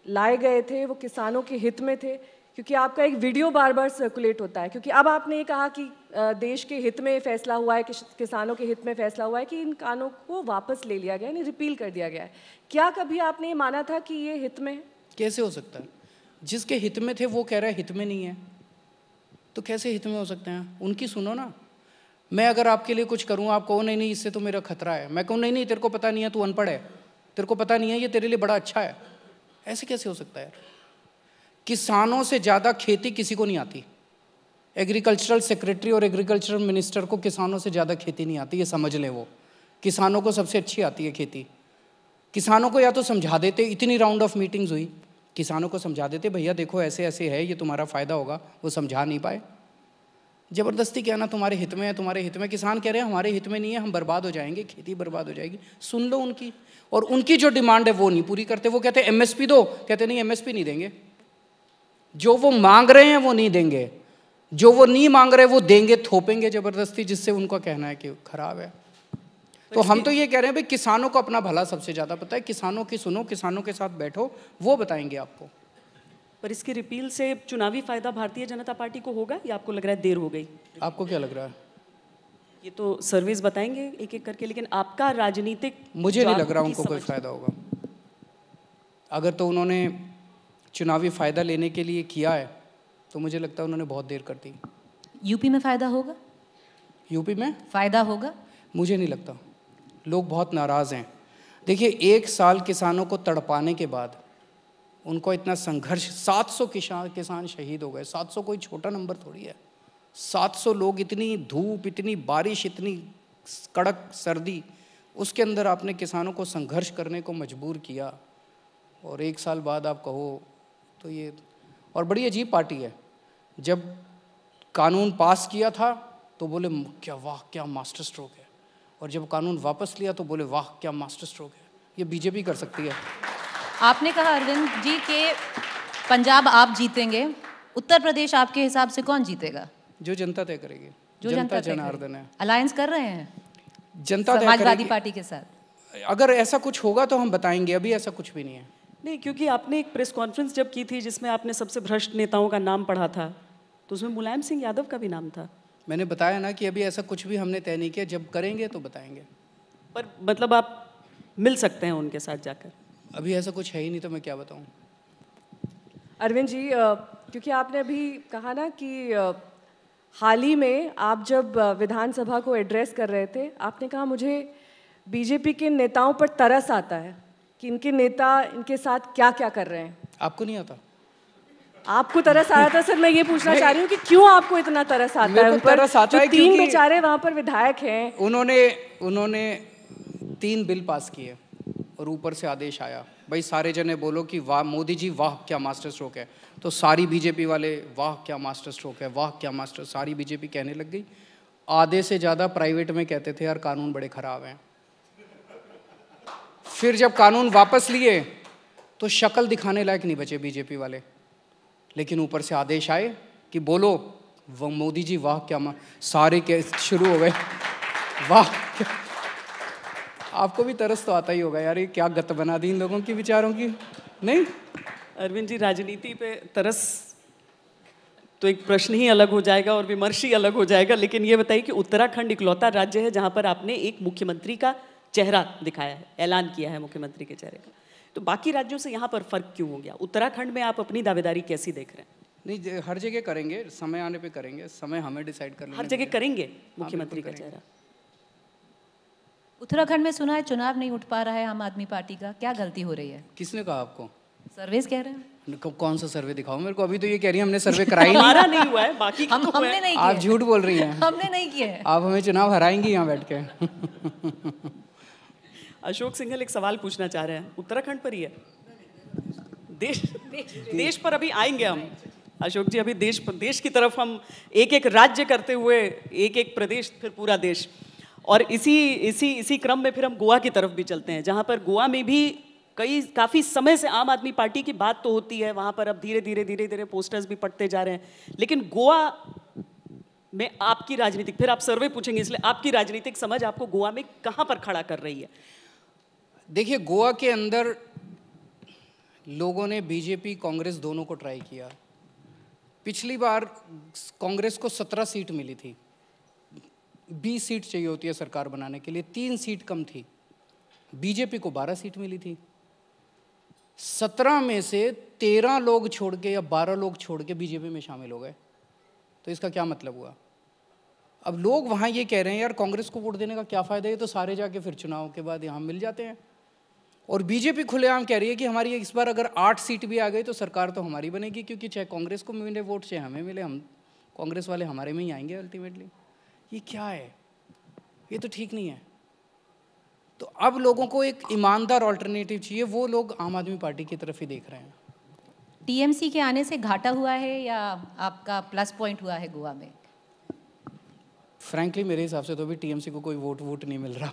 लाए गए थे वो किसानों के हित में थे क्योंकि आपका एक वीडियो बार बार सर्कुलेट होता है क्योंकि अब आपने ये कहा कि देश के हित में फैसला हुआ है कि किसानों के हित में फैसला हुआ है कि इन कानों को वापस ले लिया गया यानी रिपील कर दिया गया है क्या कभी आपने ये माना था कि ये हित में कैसे हो सकता है जिसके हित में थे वो कह रहे हैं हित में नहीं है तो कैसे हित में हो सकते हैं उनकी सुनो ना मैं अगर आपके लिए कुछ करूँ आप कहो नहीं नहीं इससे तो मेरा खतरा है मैं कहूँ नहीं नहीं तेरे को पता नहीं है तू अनपढ़ है तेरे को पता नहीं है ये तेरे लिए बड़ा अच्छा है ऐसे कैसे हो सकता है यार किसानों से ज़्यादा खेती किसी को नहीं आती एग्रीकल्चरल सेक्रेटरी और एग्रीकल्चरल मिनिस्टर को किसानों से ज़्यादा खेती नहीं आती ये समझ लें वो किसानों को सबसे अच्छी आती है खेती किसानों को या तो समझा देते इतनी राउंड ऑफ मीटिंग्स हुई किसानों को समझा देते भैया देखो ऐसे ऐसे है ये तुम्हारा फ़ायदा होगा वो समझा नहीं पाए ज़बरदस्ती कहना तुम्हारे हित में है तुम्हारे हित में किसान कह रहे हैं हमारे हित में नहीं है हम बर्बाद हो जाएंगे खेती बर्बाद हो जाएगी सुन लो उनकी और उनकी जो डिमांड है वो नहीं पूरी करते वो कहते हैं एमएसपी दो कहते नहीं एमएसपी नहीं देंगे जो वो मांग रहे हैं वो नहीं देंगे जो वो नहीं मांग रहे वो देंगे थोपेंगे ज़बरदस्ती जिससे उनका कहना है कि ख़राब है तो, तो हम तो ये कह रहे हैं भाई किसानों को अपना भला सबसे ज़्यादा पता है किसानों की सुनो किसानों के साथ बैठो वो बताएंगे आपको पर इसकी रिपील से चुनावी फायदा भारतीय जनता पार्टी को होगा या आपको लग रहा है देर हो गई आपको क्या लग रहा है ये तो सर्विस बताएंगे एक एक करके लेकिन आपका राजनीतिक मुझे नहीं लग रहा उनको कोई फायदा होगा अगर तो उन्होंने चुनावी फायदा लेने के लिए किया है तो मुझे लगता है उन्होंने बहुत देर कर दी यूपी में फायदा होगा यूपी में फायदा होगा मुझे नहीं लगता लोग बहुत नाराज हैं देखिए एक साल किसानों को तड़पाने के बाद उनको इतना संघर्ष 700 किसान किसान शहीद हो गए 700 कोई छोटा नंबर थोड़ी है 700 लोग इतनी धूप इतनी बारिश इतनी कड़क सर्दी उसके अंदर आपने किसानों को संघर्ष करने को मजबूर किया और एक साल बाद आप कहो तो ये और बड़ी अजीब पार्टी है जब कानून पास किया था तो बोले क्या वाह क्या मास्टर स्ट्रोक है और जब कानून वापस लिया तो बोले वाह क्या मास्टर स्ट्रोक है ये बीजेपी कर सकती है आपने कहा अरविंद जी के पंजाब आप जीतेंगे उत्तर प्रदेश आपके हिसाब से कौन जीतेगा जो जनता तय करेगी जो जनता, जनार्दन है अलायंस कर रहे हैं जनता समाजवादी पार्टी के साथ अगर ऐसा कुछ होगा तो हम बताएंगे अभी ऐसा कुछ भी नहीं है नहीं क्योंकि आपने एक प्रेस कॉन्फ्रेंस जब की थी जिसमें आपने सबसे भ्रष्ट नेताओं का नाम पढ़ा था तो उसमें मुलायम सिंह यादव का भी नाम था मैंने बताया ना कि अभी ऐसा कुछ भी हमने तय नहीं किया जब करेंगे तो बताएंगे पर मतलब आप मिल सकते हैं उनके साथ जाकर अभी ऐसा कुछ है ही नहीं तो मैं क्या बताऊँ अरविंद जी क्योंकि आपने अभी कहा ना कि हाल ही में आप जब विधानसभा को एड्रेस कर रहे थे आपने कहा मुझे बीजेपी के नेताओं पर तरस आता है कि इनके नेता इनके साथ क्या क्या कर रहे हैं आपको नहीं आता आपको तरस आया था सर मैं ये पूछना चाह रही हूँ कि क्यों आपको इतना तरस आता है उन पर तीन बेचारे वहाँ पर विधायक हैं उन्होंने उन्होंने तीन बिल पास किए और ऊपर से आदेश आया भाई सारे जने बोलो कि वाह मोदी जी वाह क्या मास्टर स्ट्रोक है तो सारी बीजेपी वाले वाह क्या मास्टर स्ट्रोक है वाह क्या मास्टर सारी बीजेपी कहने लग गई आधे से ज़्यादा प्राइवेट में कहते थे यार कानून बड़े ख़राब हैं फिर जब कानून वापस लिए तो शक्ल दिखाने लायक नहीं बचे बीजेपी वाले लेकिन ऊपर से आदेश आए कि बोलो वह मोदी जी वाह क्या सारे के शुरू हो गए वाह आपको भी तरस तो आता ही होगा यार ये क्या गत बना दी इन लोगों की विचारों की नहीं अरविंद जी राजनीति पे तरस तो एक प्रश्न ही अलग हो जाएगा और विमर्श ही अलग हो जाएगा लेकिन ये बताइए कि उत्तराखंड इकलौता राज्य है जहाँ पर आपने एक मुख्यमंत्री का चेहरा दिखाया है ऐलान किया है मुख्यमंत्री के चेहरे का तो बाकी राज्यों से यहाँ पर फर्क क्यों हो गया उत्तराखंड में आप अपनी दावेदारी कैसी देख रहे हैं नहीं हर जगह करेंगे समय आने पे करेंगे समय हमें डिसाइड करना हर जगह करेंगे मुख्यमंत्री का चेहरा उत्तराखंड में सुना है चुनाव नहीं उठ पा रहा है आम आदमी पार्टी का क्या गलती हो रही है किसने कहा आपको सर्वेज कह रहे हैं कौन सा सर्वे दिखाओ मेरे को अभी तो ये कह रही है हमने सर्वे कराई नहीं।, नहीं हुआ है बाकी हम तो हमने नहीं आप झूठ बोल रही हैं हमने नहीं किया है आप हमें चुनाव हराएंगी यहाँ बैठ के अशोक सिंघल एक सवाल पूछना चाह रहे हैं उत्तराखंड पर ही है देश देश पर अभी आएंगे हम अशोक जी अभी देश देश की तरफ हम एक एक राज्य करते हुए एक एक प्रदेश फिर पूरा देश और इसी इसी इसी क्रम में फिर हम गोवा की तरफ भी चलते हैं जहाँ पर गोवा में भी कई काफ़ी समय से आम आदमी पार्टी की बात तो होती है वहाँ पर अब धीरे धीरे धीरे धीरे पोस्टर्स भी पटते जा रहे हैं लेकिन गोवा में आपकी राजनीतिक फिर आप सर्वे पूछेंगे इसलिए आपकी राजनीतिक समझ आपको गोवा में कहाँ पर खड़ा कर रही है देखिए गोवा के अंदर लोगों ने बीजेपी कांग्रेस दोनों को ट्राई किया पिछली बार कांग्रेस को सत्रह सीट मिली थी बीस सीट चाहिए होती है सरकार बनाने के लिए तीन सीट कम थी बीजेपी को बारह सीट मिली थी सत्रह में से तेरह लोग छोड़ के या बारह लोग छोड़ के बीजेपी में शामिल हो गए तो इसका क्या मतलब हुआ अब लोग वहाँ ये कह रहे हैं यार कांग्रेस को वोट देने का क्या फ़ायदा है तो सारे जाके फिर चुनाव के बाद यहाँ मिल जाते हैं और बीजेपी खुलेआम कह रही है कि हमारी इस बार अगर आठ सीट भी आ गई तो सरकार तो हमारी बनेगी क्योंकि चाहे कांग्रेस को मिले वोट चाहे हमें मिले हम कांग्रेस वाले हमारे में ही आएंगे अल्टीमेटली ये क्या है ये तो ठीक नहीं है तो अब लोगों को एक ईमानदार ऑल्टरनेटिव चाहिए वो लोग आम आदमी पार्टी की तरफ ही देख रहे हैं टीएमसी के आने से घाटा हुआ है या आपका प्लस पॉइंट हुआ है गोवा में फ्रेंकली मेरे हिसाब से तो भी टीएमसी को कोई वोट वोट नहीं मिल रहा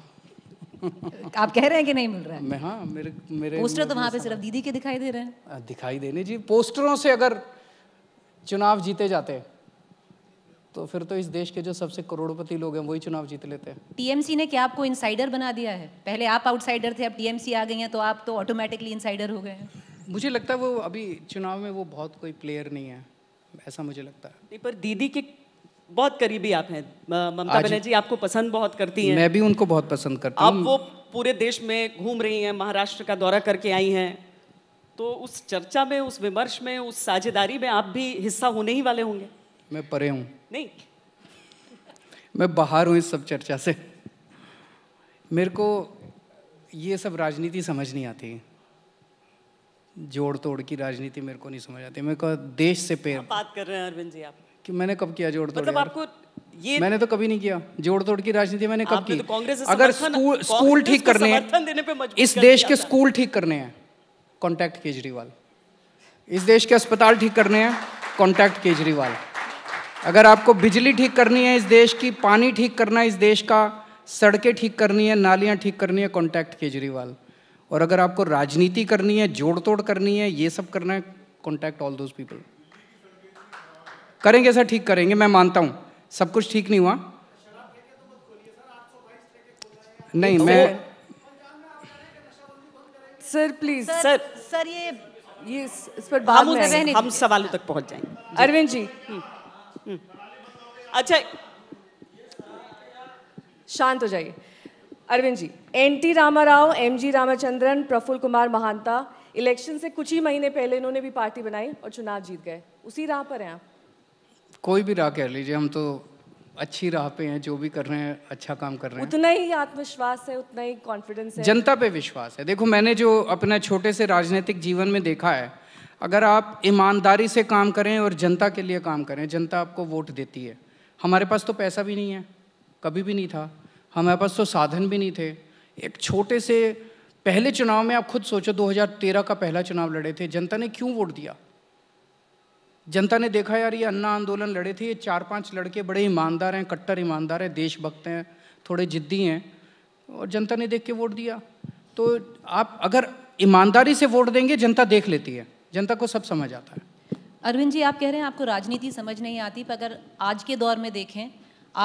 आप कह रहे हैं कि नहीं मिल रहा है मैं हाँ मेरे मेरे पोस्टर तो वहाँ पे सिर्फ दीदी के दिखाई दे रहे हैं दिखाई देने जी पोस्टरों से अगर चुनाव जीते जाते हैं तो फिर तो इस देश के जो सबसे करोड़पति लोग हैं वही चुनाव जीत लेते हैं टीएमसी ने क्या आपको इनसाइडर बना दिया है पहले आप आउटसाइडर थे अब टीएमसी आ गई हैं तो आप तो ऑटोमेटिकली इनसाइडर हो गए हैं मुझे लगता है वो अभी चुनाव में वो बहुत कोई प्लेयर नहीं है ऐसा मुझे लगता है नहीं पर दीदी के बहुत करीबी आप हैं ममता बनर्जी आपको पसंद बहुत करती हैं मैं भी उनको बहुत पसंद करती हूँ आप वो पूरे देश में घूम रही हैं महाराष्ट्र का दौरा करके आई हैं तो उस चर्चा में उस विमर्श में उस साझेदारी में आप भी हिस्सा होने ही वाले होंगे मैं परे हूँ नहीं मैं बाहर हूँ इस सब चर्चा से मेरे को ये सब राजनीति समझ नहीं आती जोड़ तोड़ की राजनीति मेरे को नहीं समझ आती मेरे को देश से पे बात कर रहे हैं अरविंद जी आप कि मैंने कब किया जोड़ तोड़ मतलब आपको ये मैंने तो कभी नहीं किया जोड़ तोड़ की राजनीति मैंने कब की तो अगर स्कूल स्कूल ठीक करने हैं इस देश के स्कूल ठीक करने हैं कॉन्टैक्ट केजरीवाल इस देश के अस्पताल ठीक करने हैं कॉन्टैक्ट केजरीवाल अगर आपको बिजली ठीक करनी है इस देश की पानी ठीक करना है इस देश का सड़कें ठीक करनी है नालियाँ ठीक करनी है कॉन्टैक्ट केजरीवाल और अगर आपको राजनीति करनी है जोड़ तोड़ करनी है ये सब करना है कॉन्टैक्ट ऑल दोज पीपल करेंगे सर ठीक करेंगे मैं मानता हूँ सब कुछ ठीक नहीं हुआ नहीं तो मैं सर प्लीज सर सर ये ये इस पर बात हम, हम सवालों तक पहुंच जाएंगे अरविंद जी हम्म। अच्छा शांत हो जाइए Arvind ji N T Rama Rao M G Ramachandran Prafulla Kumar Mahanta election से कुछ ही महीने पहले इन्होंने भी पार्टी बनाई और चुनाव जीत गए उसी राह पर हैं आप कोई भी राह कह लीजिए हम तो अच्छी राह पे हैं जो भी कर रहे हैं अच्छा काम कर रहे हैं उतना ही आत्मविश्वास है उतना ही कॉन्फिडेंस है जनता पे विश्वास है देखो मैंने जो अपना छोटे से राजनीतिक जीवन में देखा है अगर आप ईमानदारी से काम करें और जनता के लिए काम करें जनता आपको वोट देती है हमारे पास तो पैसा भी नहीं है कभी भी नहीं था हमारे पास तो साधन भी नहीं थे एक छोटे से पहले चुनाव में आप खुद सोचो 2013 का पहला चुनाव लड़े थे जनता ने क्यों वोट दिया जनता ने देखा यार ये अन्ना आंदोलन लड़े थे ये चार पांच लड़के बड़े ईमानदार हैं कट्टर ईमानदार हैं देशभक्त हैं थोड़े जिद्दी हैं और जनता ने देख के वोट दिया तो आप अगर ईमानदारी से वोट देंगे जनता देख लेती है जनता को सब समझ आता है अरविंद जी आप कह रहे हैं आपको राजनीति समझ नहीं आती पर अगर आज के दौर में देखें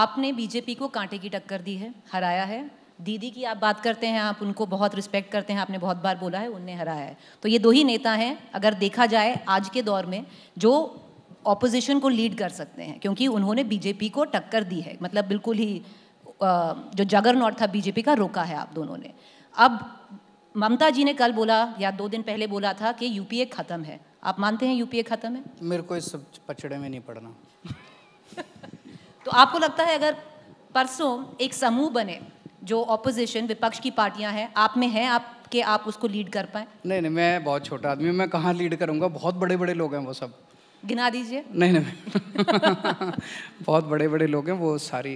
आपने बीजेपी को कांटे की टक्कर दी है हराया है दीदी की आप बात करते हैं आप उनको बहुत रिस्पेक्ट करते हैं आपने बहुत बार बोला है उनने हराया है तो ये दो ही नेता हैं अगर देखा जाए आज के दौर में जो ऑपोजिशन को लीड कर सकते हैं क्योंकि उन्होंने बीजेपी को टक्कर दी है मतलब बिल्कुल ही जो जगरनॉट था बीजेपी का रोका है आप दोनों ने अब ममता जी ने कल बोला या दो दिन पहले बोला था कि यूपीए खत्म है आप मानते हैं यूपीए खत्म है मेरे को इस पचड़े में नहीं पड़ना तो आपको लगता है अगर परसों एक समूह बने जो ऑपोजिशन विपक्ष की पार्टियां हैं आप में हैं आप के आप उसको लीड कर पाए नहीं नहीं मैं बहुत छोटा आदमी मैं कहाँ लीड करूँगा बहुत बड़े बड़े लोग हैं वो सब गिना दीजिए नहीं नहीं बहुत बड़े बड़े लोग हैं वो सारी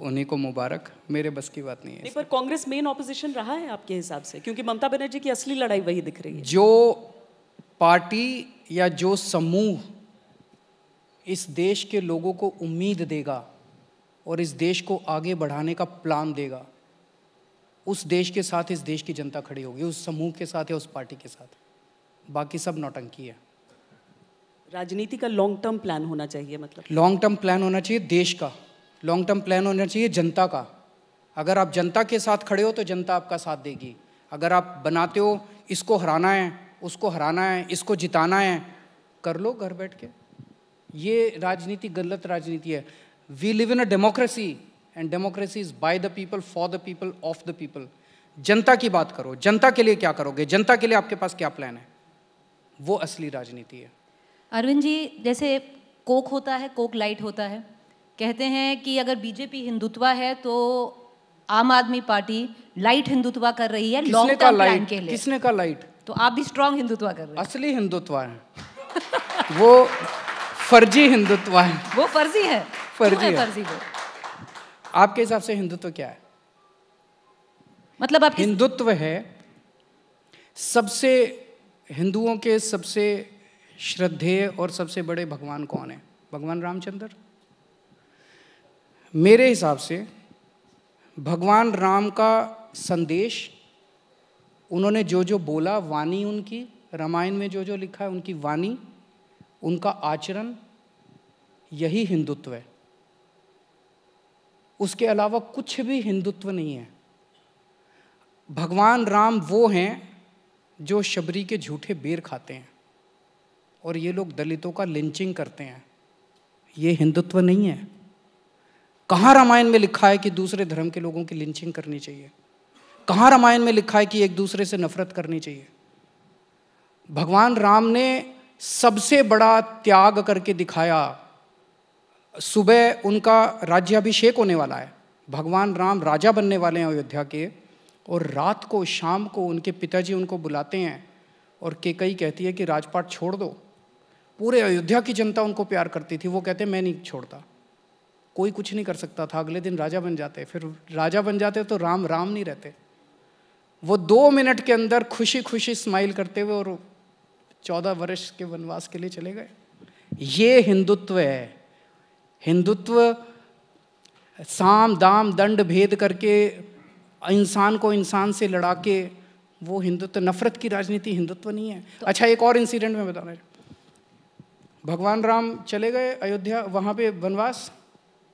उन्हीं को मुबारक मेरे बस की बात नहीं है नहीं पर कांग्रेस मेन ऑपोजिशन रहा है आपके हिसाब से क्योंकि ममता बनर्जी की असली लड़ाई वही दिख रही है जो पार्टी या जो समूह इस देश के लोगों को उम्मीद देगा और इस देश को आगे बढ़ाने का प्लान देगा उस देश के साथ इस देश की जनता खड़ी होगी उस समूह के साथ या उस पार्टी के साथ बाकी सब नौटंकी है राजनीति का लॉन्ग टर्म प्लान होना चाहिए मतलब लॉन्ग टर्म प्लान होना चाहिए देश का लॉन्ग टर्म प्लान होना चाहिए जनता का अगर आप जनता के साथ खड़े हो तो जनता आपका साथ देगी अगर आप बनाते हो इसको हराना है उसको हराना है इसको जिताना है कर लो घर बैठ के ये राजनीति गलत राजनीति है we live in a democracy and democracy is by the people for the people of the people जनता की बात करो जनता के लिए क्या करोगे जनता के लिए आपके पास क्या प्लान है वो असली राजनीति है अरविंद जी जैसे कोक होता है कोक लाइट होता है कहते हैं कि अगर बीजेपी हिंदुत्व है तो आम आदमी पार्टी लाइट हिंदुत्व कर रही है लॉन्ग टर्म प्लान के लिए किसने का लाइट तो आप भी स्ट्रांग हिंदुत्व कर रहे हैं असली हिंदुत्व है वो फर्जी हिंदुत्व है वो फर्जी है फर्जी है, फर्जी आपके हिसाब से हिंदुत्व क्या है मतलब आप हिंदुत्व है सबसे हिंदुओं के सबसे श्रद्धेय और सबसे बड़े भगवान कौन है भगवान रामचंद्र मेरे हिसाब से भगवान राम का संदेश उन्होंने जो जो बोला वाणी उनकी रामायण में जो जो लिखा है उनकी वाणी उनका आचरण यही हिंदुत्व है उसके अलावा कुछ भी हिंदुत्व नहीं है भगवान राम वो हैं जो शबरी के झूठे बेर खाते हैं और ये लोग दलितों का लिंचिंग करते हैं ये हिंदुत्व नहीं है कहाँ रामायण में लिखा है कि दूसरे धर्म के लोगों की लिंचिंग करनी चाहिए कहाँ रामायण में लिखा है कि एक दूसरे से नफरत करनी चाहिए भगवान राम ने सबसे बड़ा त्याग करके दिखाया सुबह उनका राज्याभिषेक होने वाला है भगवान राम राजा बनने वाले हैं अयोध्या के और रात को शाम को उनके पिताजी उनको बुलाते हैं और केकई कहती है कि राजपाट छोड़ दो पूरे अयोध्या की जनता उनको प्यार करती थी वो कहते मैं नहीं छोड़ता कोई कुछ नहीं कर सकता था अगले दिन राजा बन जाते फिर राजा बन जाते तो राम राम नहीं रहते वो दो मिनट के अंदर खुशी खुशी स्माइल करते हुए और चौदह वर्ष के वनवास के लिए चले गए ये हिंदुत्व है हिंदुत्व साम दाम दंड भेद करके इंसान को इंसान से लड़ा के वो हिंदुत्व नफरत की राजनीति हिंदुत्व नहीं है तो अच्छा एक और इंसिडेंट में बताना भगवान राम चले गए अयोध्या वहाँ पे वनवास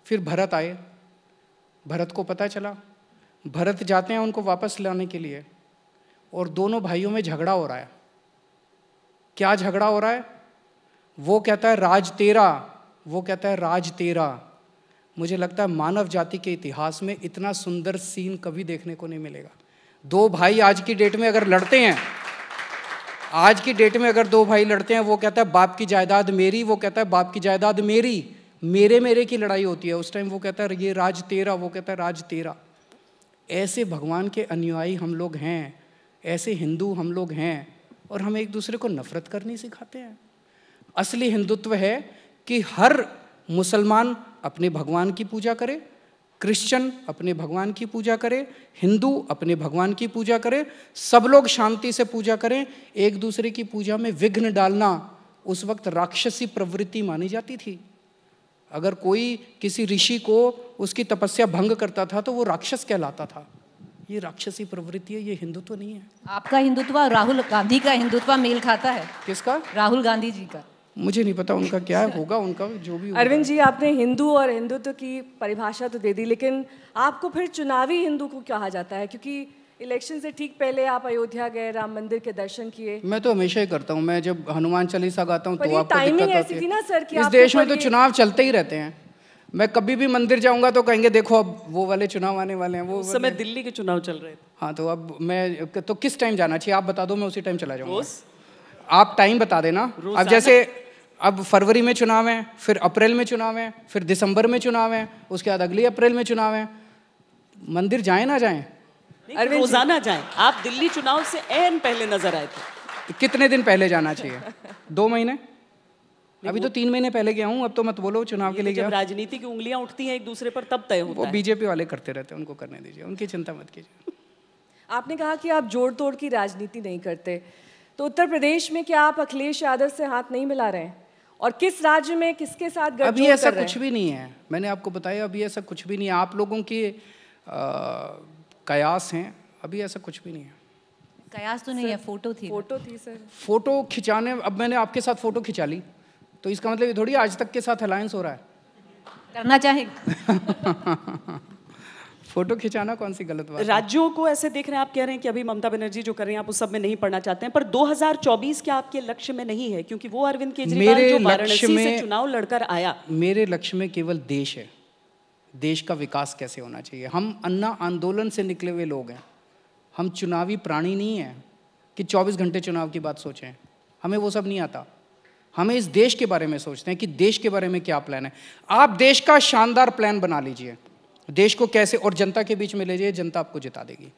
फिर भरत आए भरत को पता चला भरत जाते हैं उनको वापस लाने के लिए और दोनों भाइयों में झगड़ा हो रहा है क्या झगड़ा हो रहा है वो कहता है राज तेरा वो कहता है राज तेरा मुझे लगता है मानव जाति के इतिहास में इतना सुंदर सीन कभी देखने को नहीं मिलेगा दो भाई आज की डेट में अगर लड़ते हैं आज की डेट में अगर दो भाई लड़ते हैं वो कहता है बाप की जायदाद मेरी वो कहता है बाप की जायदाद मेरी मेरे मेरे की लड़ाई होती है उस टाइम वो कहता है ये राज तेरा वो कहता है राज तेरा ऐसे भगवान के अनुयायी हम लोग हैं ऐसे हिंदू हम लोग हैं और हम एक दूसरे को नफरत करनी सिखाते हैं असली हिंदुत्व है कि हर मुसलमान अपने भगवान की पूजा करे क्रिश्चियन अपने भगवान की पूजा करे हिंदू अपने भगवान की पूजा करे सब लोग शांति से पूजा करें एक दूसरे की पूजा में विघ्न डालना उस वक्त राक्षसी प्रवृत्ति मानी जाती थी अगर कोई किसी ऋषि को उसकी तपस्या भंग करता था तो वो राक्षस कहलाता था ये राक्षसी प्रवृत्ति है ये हिंदुत्व नहीं है आपका हिंदुत्व राहुल गांधी का हिंदुत्व मेल खाता है किसका राहुल गांधी जी का मुझे नहीं पता उनका क्या होगा उनका जो भी अरविंद जी आपने हिंदू और हिंदुत्व की परिभाषा तो दे दी लेकिन आपको फिर चुनावी हिंदू को कहा जाता है क्योंकि इलेक्शन से ठीक पहले आप अयोध्या गए राम मंदिर के दर्शन किए मैं तो हमेशा ही करता हूँ मैं जब हनुमान चालीसा गाता हूँ तो आपको टाइमिंग ऐसी थी ना सर कि इस देश में तो चुनाव चलते ही रहते हैं मैं कभी भी मंदिर जाऊंगा तो कहेंगे देखो अब वो वाले चुनाव आने वाले हैं वो उस समय दिल्ली के चुनाव चल रहे थे हाँ तो अब मैं तो किस टाइम जाना चाहिए आप बता दो मैं उसी टाइम चला जाऊंगा आप टाइम बता देना अब जैसे अब फरवरी में चुनाव है फिर अप्रैल में चुनाव है फिर दिसंबर में चुनाव है उसके बाद अगली अप्रैल में चुनाव है मंदिर जाए ना जाए अरविंद रोजाना जाएं आप दिल्ली चुनाव से एन पहले नजर आए थे कितने दिन पहले जाना चाहिए दो महीने अभी तो तीन महीने पहले गया हूँ अब तो मत बोलो चुनाव के लिए तो जब राजनीति की उंगलियां उठती हैं एक दूसरे पर तब तय होता वो बीजेपी वाले करते रहते हैं उनको करने दीजिए उनकी चिंता मत कीजिए आपने कहा कि आप जोड़ तोड़ की राजनीति नहीं करते तो उत्तर प्रदेश में क्या आप अखिलेश यादव से हाथ नहीं मिला रहे हैं और किस राज्य में किसके साथ अभी ऐसा कुछ भी नहीं है मैंने आपको बताया अभी ऐसा कुछ भी नहीं है आप लोगों की कयास हैं अभी ऐसा कुछ भी नहीं है कयास तो नहीं है फोटो थी फोटो थी सर फोटो खिंचाने अब मैंने आपके साथ फोटो खिंचा ली तो इसका मतलब ये थोड़ी आज तक के साथ अलायंस हो रहा है करना चाहे फोटो खिंचाना कौन सी गलत बात राज्यों को ऐसे देख रहे हैं आप कह रहे हैं कि अभी ममता बनर्जी जो कर रही हैं आप उस सब में नहीं पढ़ना चाहते हैं पर 2024 क्या आपके लक्ष्य में नहीं है क्योंकि वो अरविंद केजरीवाल जो वाराणसी से चुनाव लड़कर आया मेरे लक्ष्य में केवल देश है देश का विकास कैसे होना चाहिए हम अन्ना आंदोलन से निकले हुए लोग हैं हम चुनावी प्राणी नहीं हैं कि 24 घंटे चुनाव की बात सोचें हमें वो सब नहीं आता हमें इस देश के बारे में सोचते हैं कि देश के बारे में क्या प्लान है आप देश का शानदार प्लान बना लीजिए देश को कैसे और जनता के बीच में ले जाइए जनता आपको जिता देगी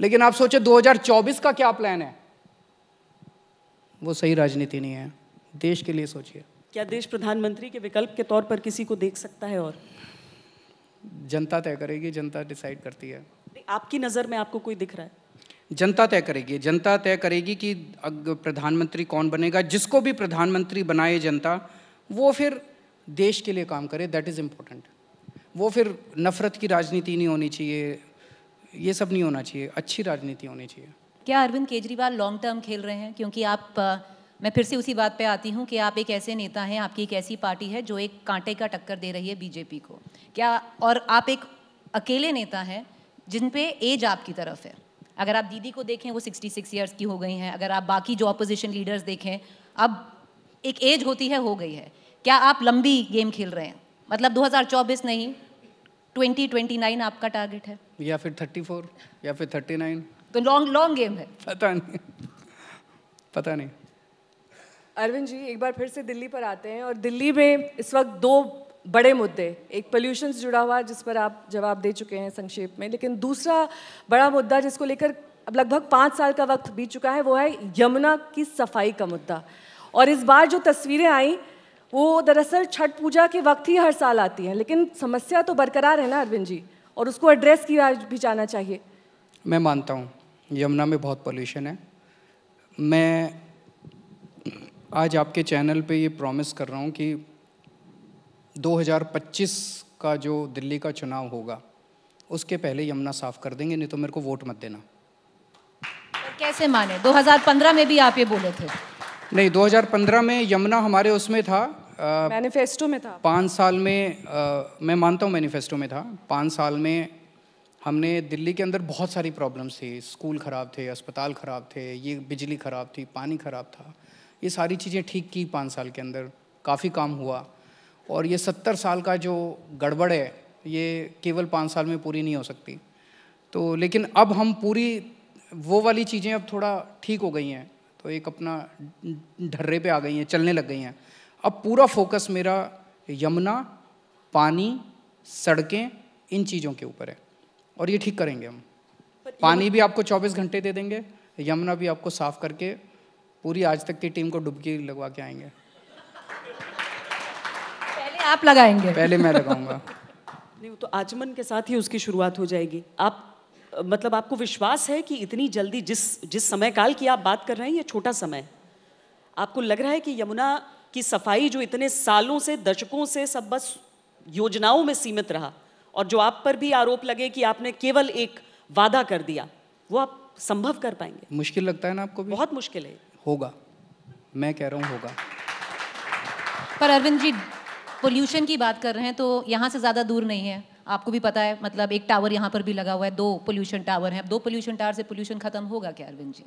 लेकिन आप सोचे 2024 का क्या प्लान है वो सही राजनीति नहीं है देश के लिए सोचिए क्या देश प्रधानमंत्री के विकल्प के तौर पर किसी को देख सकता है और जनता तय करेगी जनता डिसाइड करती है आपकी नज़र में आपको कोई दिख रहा है जनता तय करेगी जनता तय करेगी कि प्रधानमंत्री कौन बनेगा जिसको भी प्रधानमंत्री बनाए जनता वो फिर देश के लिए काम करे दैट इज़ इम्पोर्टेंट वो फिर नफ़रत की राजनीति नहीं होनी चाहिए ये सब नहीं होना चाहिए अच्छी राजनीति होनी चाहिए क्या अरविंद केजरीवाल लॉन्ग टर्म खेल रहे हैं क्योंकि आप मैं फिर से उसी बात पे आती हूँ कि आप एक ऐसे नेता हैं आपकी एक ऐसी पार्टी है जो एक कांटे का टक्कर दे रही है बीजेपी को क्या और आप एक अकेले नेता हैं जिन पे एज आपकी तरफ है अगर आप दीदी को देखें वो 66 इयर्स की हो गई हैं अगर आप बाकी जो अपोजिशन लीडर्स देखें अब एक एज होती है हो गई है क्या आप लंबी गेम खेल रहे हैं मतलब 2024 नहीं 2029 आपका टारगेट है या फिर 34 या फिर 39 तो लॉन्ग लॉन्ग गेम है पता नहीं पता नहीं अरविंद जी एक बार फिर से दिल्ली पर आते हैं और दिल्ली में इस वक्त दो बड़े मुद्दे एक पोल्यूशन से जुड़ा हुआ जिस पर आप जवाब दे चुके हैं संक्षेप में लेकिन दूसरा बड़ा मुद्दा जिसको लेकर अब लगभग पाँच साल का वक्त बीत चुका है वो है यमुना की सफाई का मुद्दा और इस बार जो तस्वीरें आई वो दरअसल छठ पूजा के वक्त ही हर साल आती हैं लेकिन समस्या तो बरकरार है ना अरविंद जी और उसको एड्रेस किया भी जाना चाहिए मैं मानता हूँ यमुना में बहुत पॉल्यूशन है मैं आज आपके चैनल पे ये प्रॉमिस कर रहा हूँ कि 2025 का जो दिल्ली का चुनाव होगा उसके पहले यमुना साफ कर देंगे नहीं तो मेरे को वोट मत देना कैसे माने 2015 में भी आप ये बोले थे नहीं 2015 में यमुना हमारे उसमें था मैनिफेस्टो में था पाँच साल में आ, मैं मानता हूँ मैनिफेस्टो में था पाँच साल में हमने दिल्ली के अंदर बहुत सारी प्रॉब्लम्स थी स्कूल ख़राब थे अस्पताल ख़राब थे ये बिजली ख़राब थी पानी ख़राब था ये सारी चीज़ें ठीक की पाँच साल के अंदर काफ़ी काम हुआ और ये सत्तर साल का जो गड़बड़ है ये केवल पाँच साल में पूरी नहीं हो सकती तो लेकिन अब हम पूरी वो वाली चीज़ें अब थोड़ा ठीक हो गई हैं तो एक अपना ढर्रे पे आ गई हैं चलने लग गई हैं अब पूरा फोकस मेरा यमुना पानी सड़कें इन चीज़ों के ऊपर है और ये ठीक करेंगे हम पानी भी आपको 24 घंटे दे देंगे यमुना भी आपको साफ़ करके पूरी आज तक की टीम को डुबकी लगवा के आएंगे पहले आप लगाएंगे पहले मैं लगाऊंगा नहीं वो तो आचमन के साथ ही उसकी शुरुआत हो जाएगी आप मतलब आपको विश्वास है कि इतनी जल्दी जिस जिस समय काल की आप बात कर रहे हैं ये छोटा समय आपको लग रहा है कि यमुना की सफाई जो इतने सालों से दशकों से सब बस योजनाओं में सीमित रहा और जो आप पर भी आरोप लगे कि आपने केवल एक वादा कर दिया वो आप संभव कर पाएंगे मुश्किल लगता है ना आपको भी बहुत मुश्किल है होगा मैं कह रहा हूँ होगा पर अरविंद जी पोल्यूशन की बात कर रहे हैं तो यहाँ से ज़्यादा दूर नहीं है आपको भी पता है मतलब एक टावर यहाँ पर भी लगा हुआ है दो पोल्यूशन टावर हैं अब दो पोल्यूशन टावर से पोल्यूशन ख़त्म होगा क्या अरविंद जी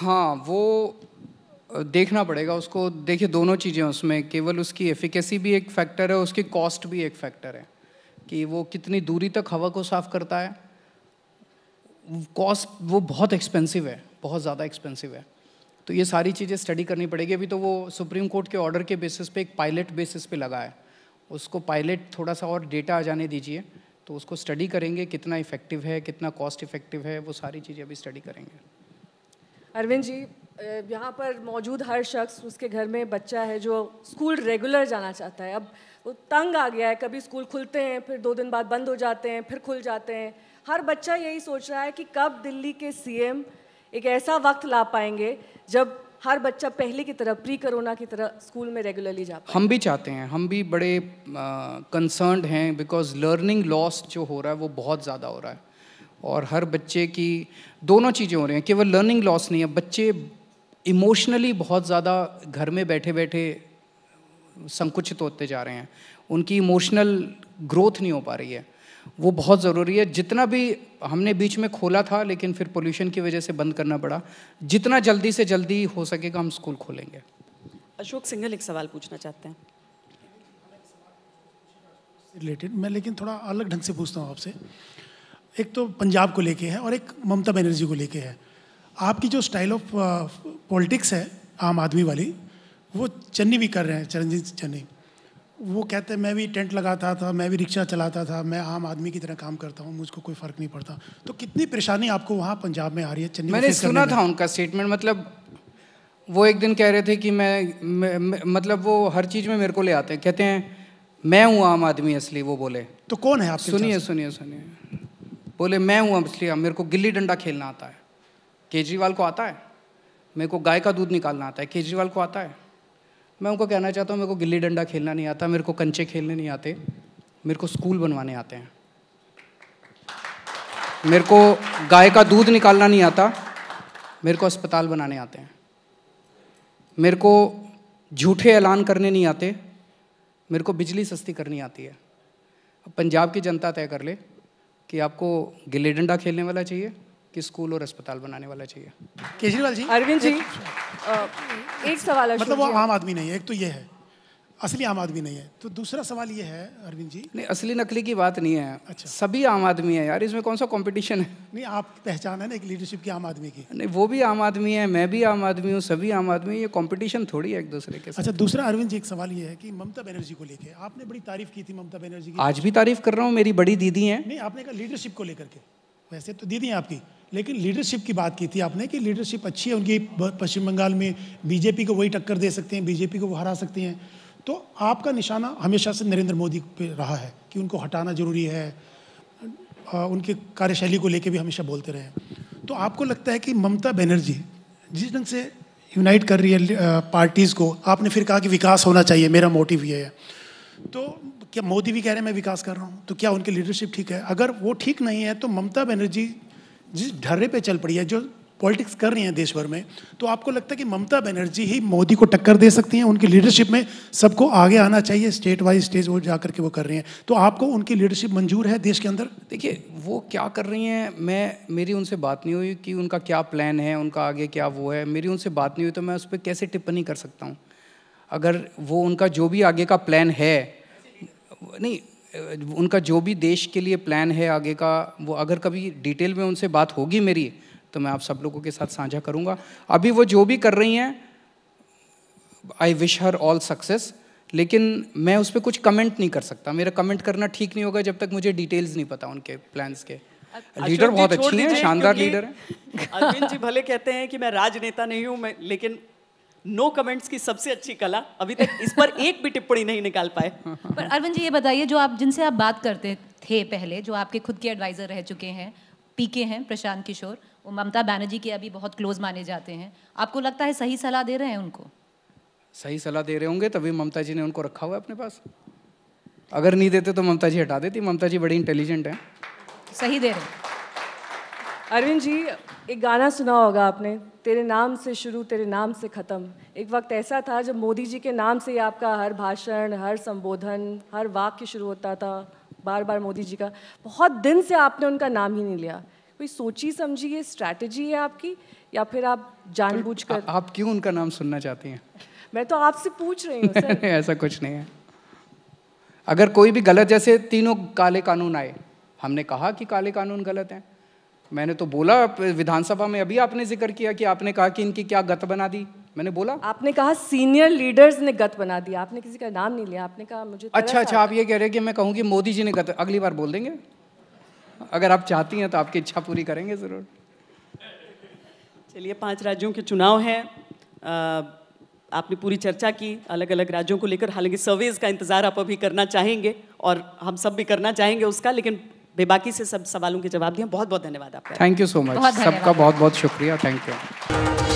हाँ वो देखना पड़ेगा उसको देखिए दोनों चीज़ें उसमें केवल उसकी एफिकेसी भी एक फैक्टर है उसकी कॉस्ट भी एक फैक्टर है कि वो कितनी दूरी तक हवा को साफ़ करता है कॉस्ट वो बहुत एक्सपेंसिव है बहुत ज़्यादा एक्सपेंसिव है तो ये सारी चीज़ें स्टडी करनी पड़ेगी अभी तो वो सुप्रीम कोर्ट के ऑर्डर के बेसिस पे एक पायलट बेसिस पे लगा है उसको पायलट थोड़ा सा और डेटा आ जाने दीजिए तो उसको स्टडी करेंगे कितना इफेक्टिव है कितना कॉस्ट इफेक्टिव है वो सारी चीज़ें अभी स्टडी करेंगे अरविंद जी यहाँ पर मौजूद हर शख्स उसके घर में बच्चा है जो स्कूल रेगुलर जाना चाहता है अब वो तंग आ गया है कभी स्कूल खुलते हैं फिर दो दिन बाद बंद हो जाते हैं फिर खुल जाते हैं हर बच्चा यही सोच रहा है कि कब दिल्ली के सीएम एक ऐसा वक्त ला पाएंगे जब हर बच्चा पहले की तरह प्री कोरोना की तरह स्कूल में रेगुलरली जा हम भी चाहते हैं हम भी बड़े कंसर्न uh, हैं बिकॉज लर्निंग लॉस जो हो रहा है वो बहुत ज़्यादा हो रहा है और हर बच्चे की दोनों चीज़ें हो रही हैं केवल लर्निंग लॉस नहीं है बच्चे इमोशनली बहुत ज़्यादा घर में बैठे बैठे संकुचित होते जा रहे हैं उनकी इमोशनल ग्रोथ नहीं हो पा रही है वो बहुत ज़रूरी है जितना भी हमने बीच में खोला था लेकिन फिर पोल्यूशन की वजह से बंद करना पड़ा जितना जल्दी से जल्दी हो सकेगा हम स्कूल खोलेंगे अशोक सिंगल एक सवाल पूछना चाहते हैं रिलेटेड मैं लेकिन थोड़ा अलग ढंग से पूछता हूँ आपसे एक तो पंजाब को लेके है और एक ममता बनर्जी को लेके है आपकी जो स्टाइल ऑफ पॉलिटिक्स है आम आदमी वाली वो चन्नी भी कर रहे हैं चरणजीत चन्नी वो कहते मैं भी टेंट लगाता था मैं भी रिक्शा चलाता था मैं आम आदमी की तरह काम करता हूँ मुझको कोई फर्क नहीं पड़ता तो कितनी परेशानी आपको वहाँ पंजाब में आ रही है चेन्नई मैंने सुना था उनका स्टेटमेंट मतलब वो एक दिन कह रहे थे कि मैं, मैं, मैं मतलब वो हर चीज़ में मेरे को ले आते हैं कहते हैं मैं हूँ आम आदमी असली वो बोले तो कौन है आप सुनिए सुनिए सुनिए बोले मैं हूँ असली मेरे को गिल्ली डंडा खेलना आता है केजरीवाल को आता है मेरे को गाय का दूध निकालना आता है केजरीवाल को आता है मैं उनको कहना चाहता हूँ मेरे को गिल्ली डंडा खेलना नहीं आता मेरे को कंचे खेलने नहीं आते मेरे को स्कूल बनवाने आते हैं मेरे को गाय का दूध निकालना नहीं आता मेरे को अस्पताल बनाने आते हैं मेरे को झूठे ऐलान करने नहीं आते मेरे को बिजली सस्ती करनी आती है पंजाब की जनता तय कर ले कि आपको गिल्ली डंडा खेलने वाला चाहिए कि स्कूल और अस्पताल बनाने वाला चाहिए केजरीवाल जी अरविंद जी एक सवाल मतलब वो आम आदमी नहीं है एक तो ये है असली आम आदमी नहीं है तो दूसरा सवाल ये है अरविंद जी नहीं असली नकली की बात नहीं है अच्छा सभी आम आदमी है यार इसमें कौन सा कंपटीशन है नहीं आप पहचान है ना एक लीडरशिप की आम आदमी की नहीं वो भी आम आदमी है मैं भी आम आदमी हूँ सभी आम आदमी ये कंपटीशन थोड़ी है एक दूसरे के अच्छा, साथ अच्छा दूसरा अरविंद जी एक सवाल ये है कि ममता बनर्जी को लेकर आपने बड़ी तारीफ की थी ममता बनर्जी की आज भी तारीफ कर रहा हूँ मेरी बड़ी दीदी है नहीं आपने कहा लीडरशिप को लेकर के वैसे तो दीदी आपकी लेकिन लीडरशिप की बात की थी आपने कि लीडरशिप अच्छी है उनकी पश्चिम बंगाल में बीजेपी को वही टक्कर दे सकते हैं बीजेपी को वो हरा सकते हैं तो आपका निशाना हमेशा से नरेंद्र मोदी पे रहा है कि उनको हटाना ज़रूरी है उनके कार्यशैली को लेकर भी हमेशा बोलते रहे तो आपको लगता है कि ममता बनर्जी जिस ढंग से यूनाइट कर रही है पार्टीज़ को आपने फिर कहा कि विकास होना चाहिए मेरा मोटिव ये है तो क्या मोदी भी कह रहे हैं मैं विकास कर रहा हूँ तो क्या उनकी लीडरशिप ठीक है अगर वो ठीक नहीं है तो ममता बनर्जी जिस ढर्रे पे चल पड़ी है जो पॉलिटिक्स कर रही हैं देश भर में तो आपको लगता है कि ममता बनर्जी ही मोदी को टक्कर दे सकती हैं उनकी लीडरशिप में सबको आगे आना चाहिए स्टेट वाइज स्टेज वो जा करके वो कर रही हैं तो आपको उनकी लीडरशिप मंजूर है देश के अंदर देखिए वो क्या कर रही हैं मैं मेरी उनसे बात नहीं हुई कि उनका क्या प्लान है उनका आगे क्या वो है मेरी उनसे बात नहीं हुई तो मैं उस पर कैसे टिप्पणी कर सकता हूँ अगर वो उनका जो भी आगे का प्लान है नहीं उनका जो भी देश के लिए प्लान है आगे का वो अगर कभी डिटेल में उनसे बात होगी मेरी तो मैं आप सब लोगों के साथ साझा करूंगा अभी वो जो भी कर रही हैं I wish her all success लेकिन मैं उस पर कुछ कमेंट नहीं कर सकता मेरा कमेंट करना ठीक नहीं होगा जब तक मुझे डिटेल्स नहीं पता उनके प्लान्स के लीडर अच्छा, बहुत अच्छी है शानदार लीडर है अरविंद जी भले कहते हैं कि मैं राजनेता नहीं हूँ लेकिन नो no कमेंट्स की सबसे अच्छी कला अभी तक इस पर एक भी टिप्पणी नहीं निकाल पाए पर अरविंद जी ये बताइए जो आप जिनसे आप बात करते थे पहले जो आपके खुद के एडवाइज़र रह चुके हैं पीके हैं प्रशांत किशोर वो ममता बैनर्जी के अभी बहुत क्लोज माने जाते हैं आपको लगता है सही सलाह दे रहे हैं उनको सही सलाह दे रहे होंगे तभी ममता जी ने उनको रखा हुआ है अपने पास अगर नहीं देते तो ममता जी हटा देती ममता जी बड़ी इंटेलिजेंट हैं सही दे रहे हैं अरविंद जी एक गाना सुना होगा आपने तेरे नाम से शुरू तेरे नाम से ख़त्म एक वक्त ऐसा था जब मोदी जी के नाम से ही आपका हर भाषण हर संबोधन हर वाक्य शुरू होता था बार बार मोदी जी का बहुत दिन से आपने उनका नाम ही नहीं लिया कोई सोची समझी ये स्ट्रैटेजी है आपकी या फिर आप जानबूझ कर आप क्यों उनका नाम सुनना चाहती हैं मैं तो आपसे पूछ रही हूँ ऐसा कुछ नहीं है अगर कोई भी गलत जैसे तीनों काले कानून आए हमने कहा कि काले कानून गलत हैं मैंने तो बोला विधानसभा में अभी आपने जिक्र किया कि आपने कहा कि इनकी क्या गत बना दी मैंने बोला आपने कहा सीनियर लीडर्स ने गत बना दिया आपने किसी का नाम नहीं लिया आपने कहा मुझे अच्छा अच्छा आप ये कह रहे हैं कि मैं कहूँ मोदी जी ने गत अगली बार बोल देंगे अगर आप चाहती हैं तो आपकी इच्छा पूरी करेंगे ज़रूर चलिए पांच राज्यों के चुनाव हैं आपने पूरी चर्चा की अलग अलग राज्यों को लेकर हालांकि सर्वेज का इंतज़ार आप अभी करना चाहेंगे और हम सब भी करना चाहेंगे उसका लेकिन बेबाकी से सब सवालों के जवाब दिए बहुत बहुत धन्यवाद आपका थैंक यू सो मच सबका बहुत बहुत शुक्रिया थैंक यू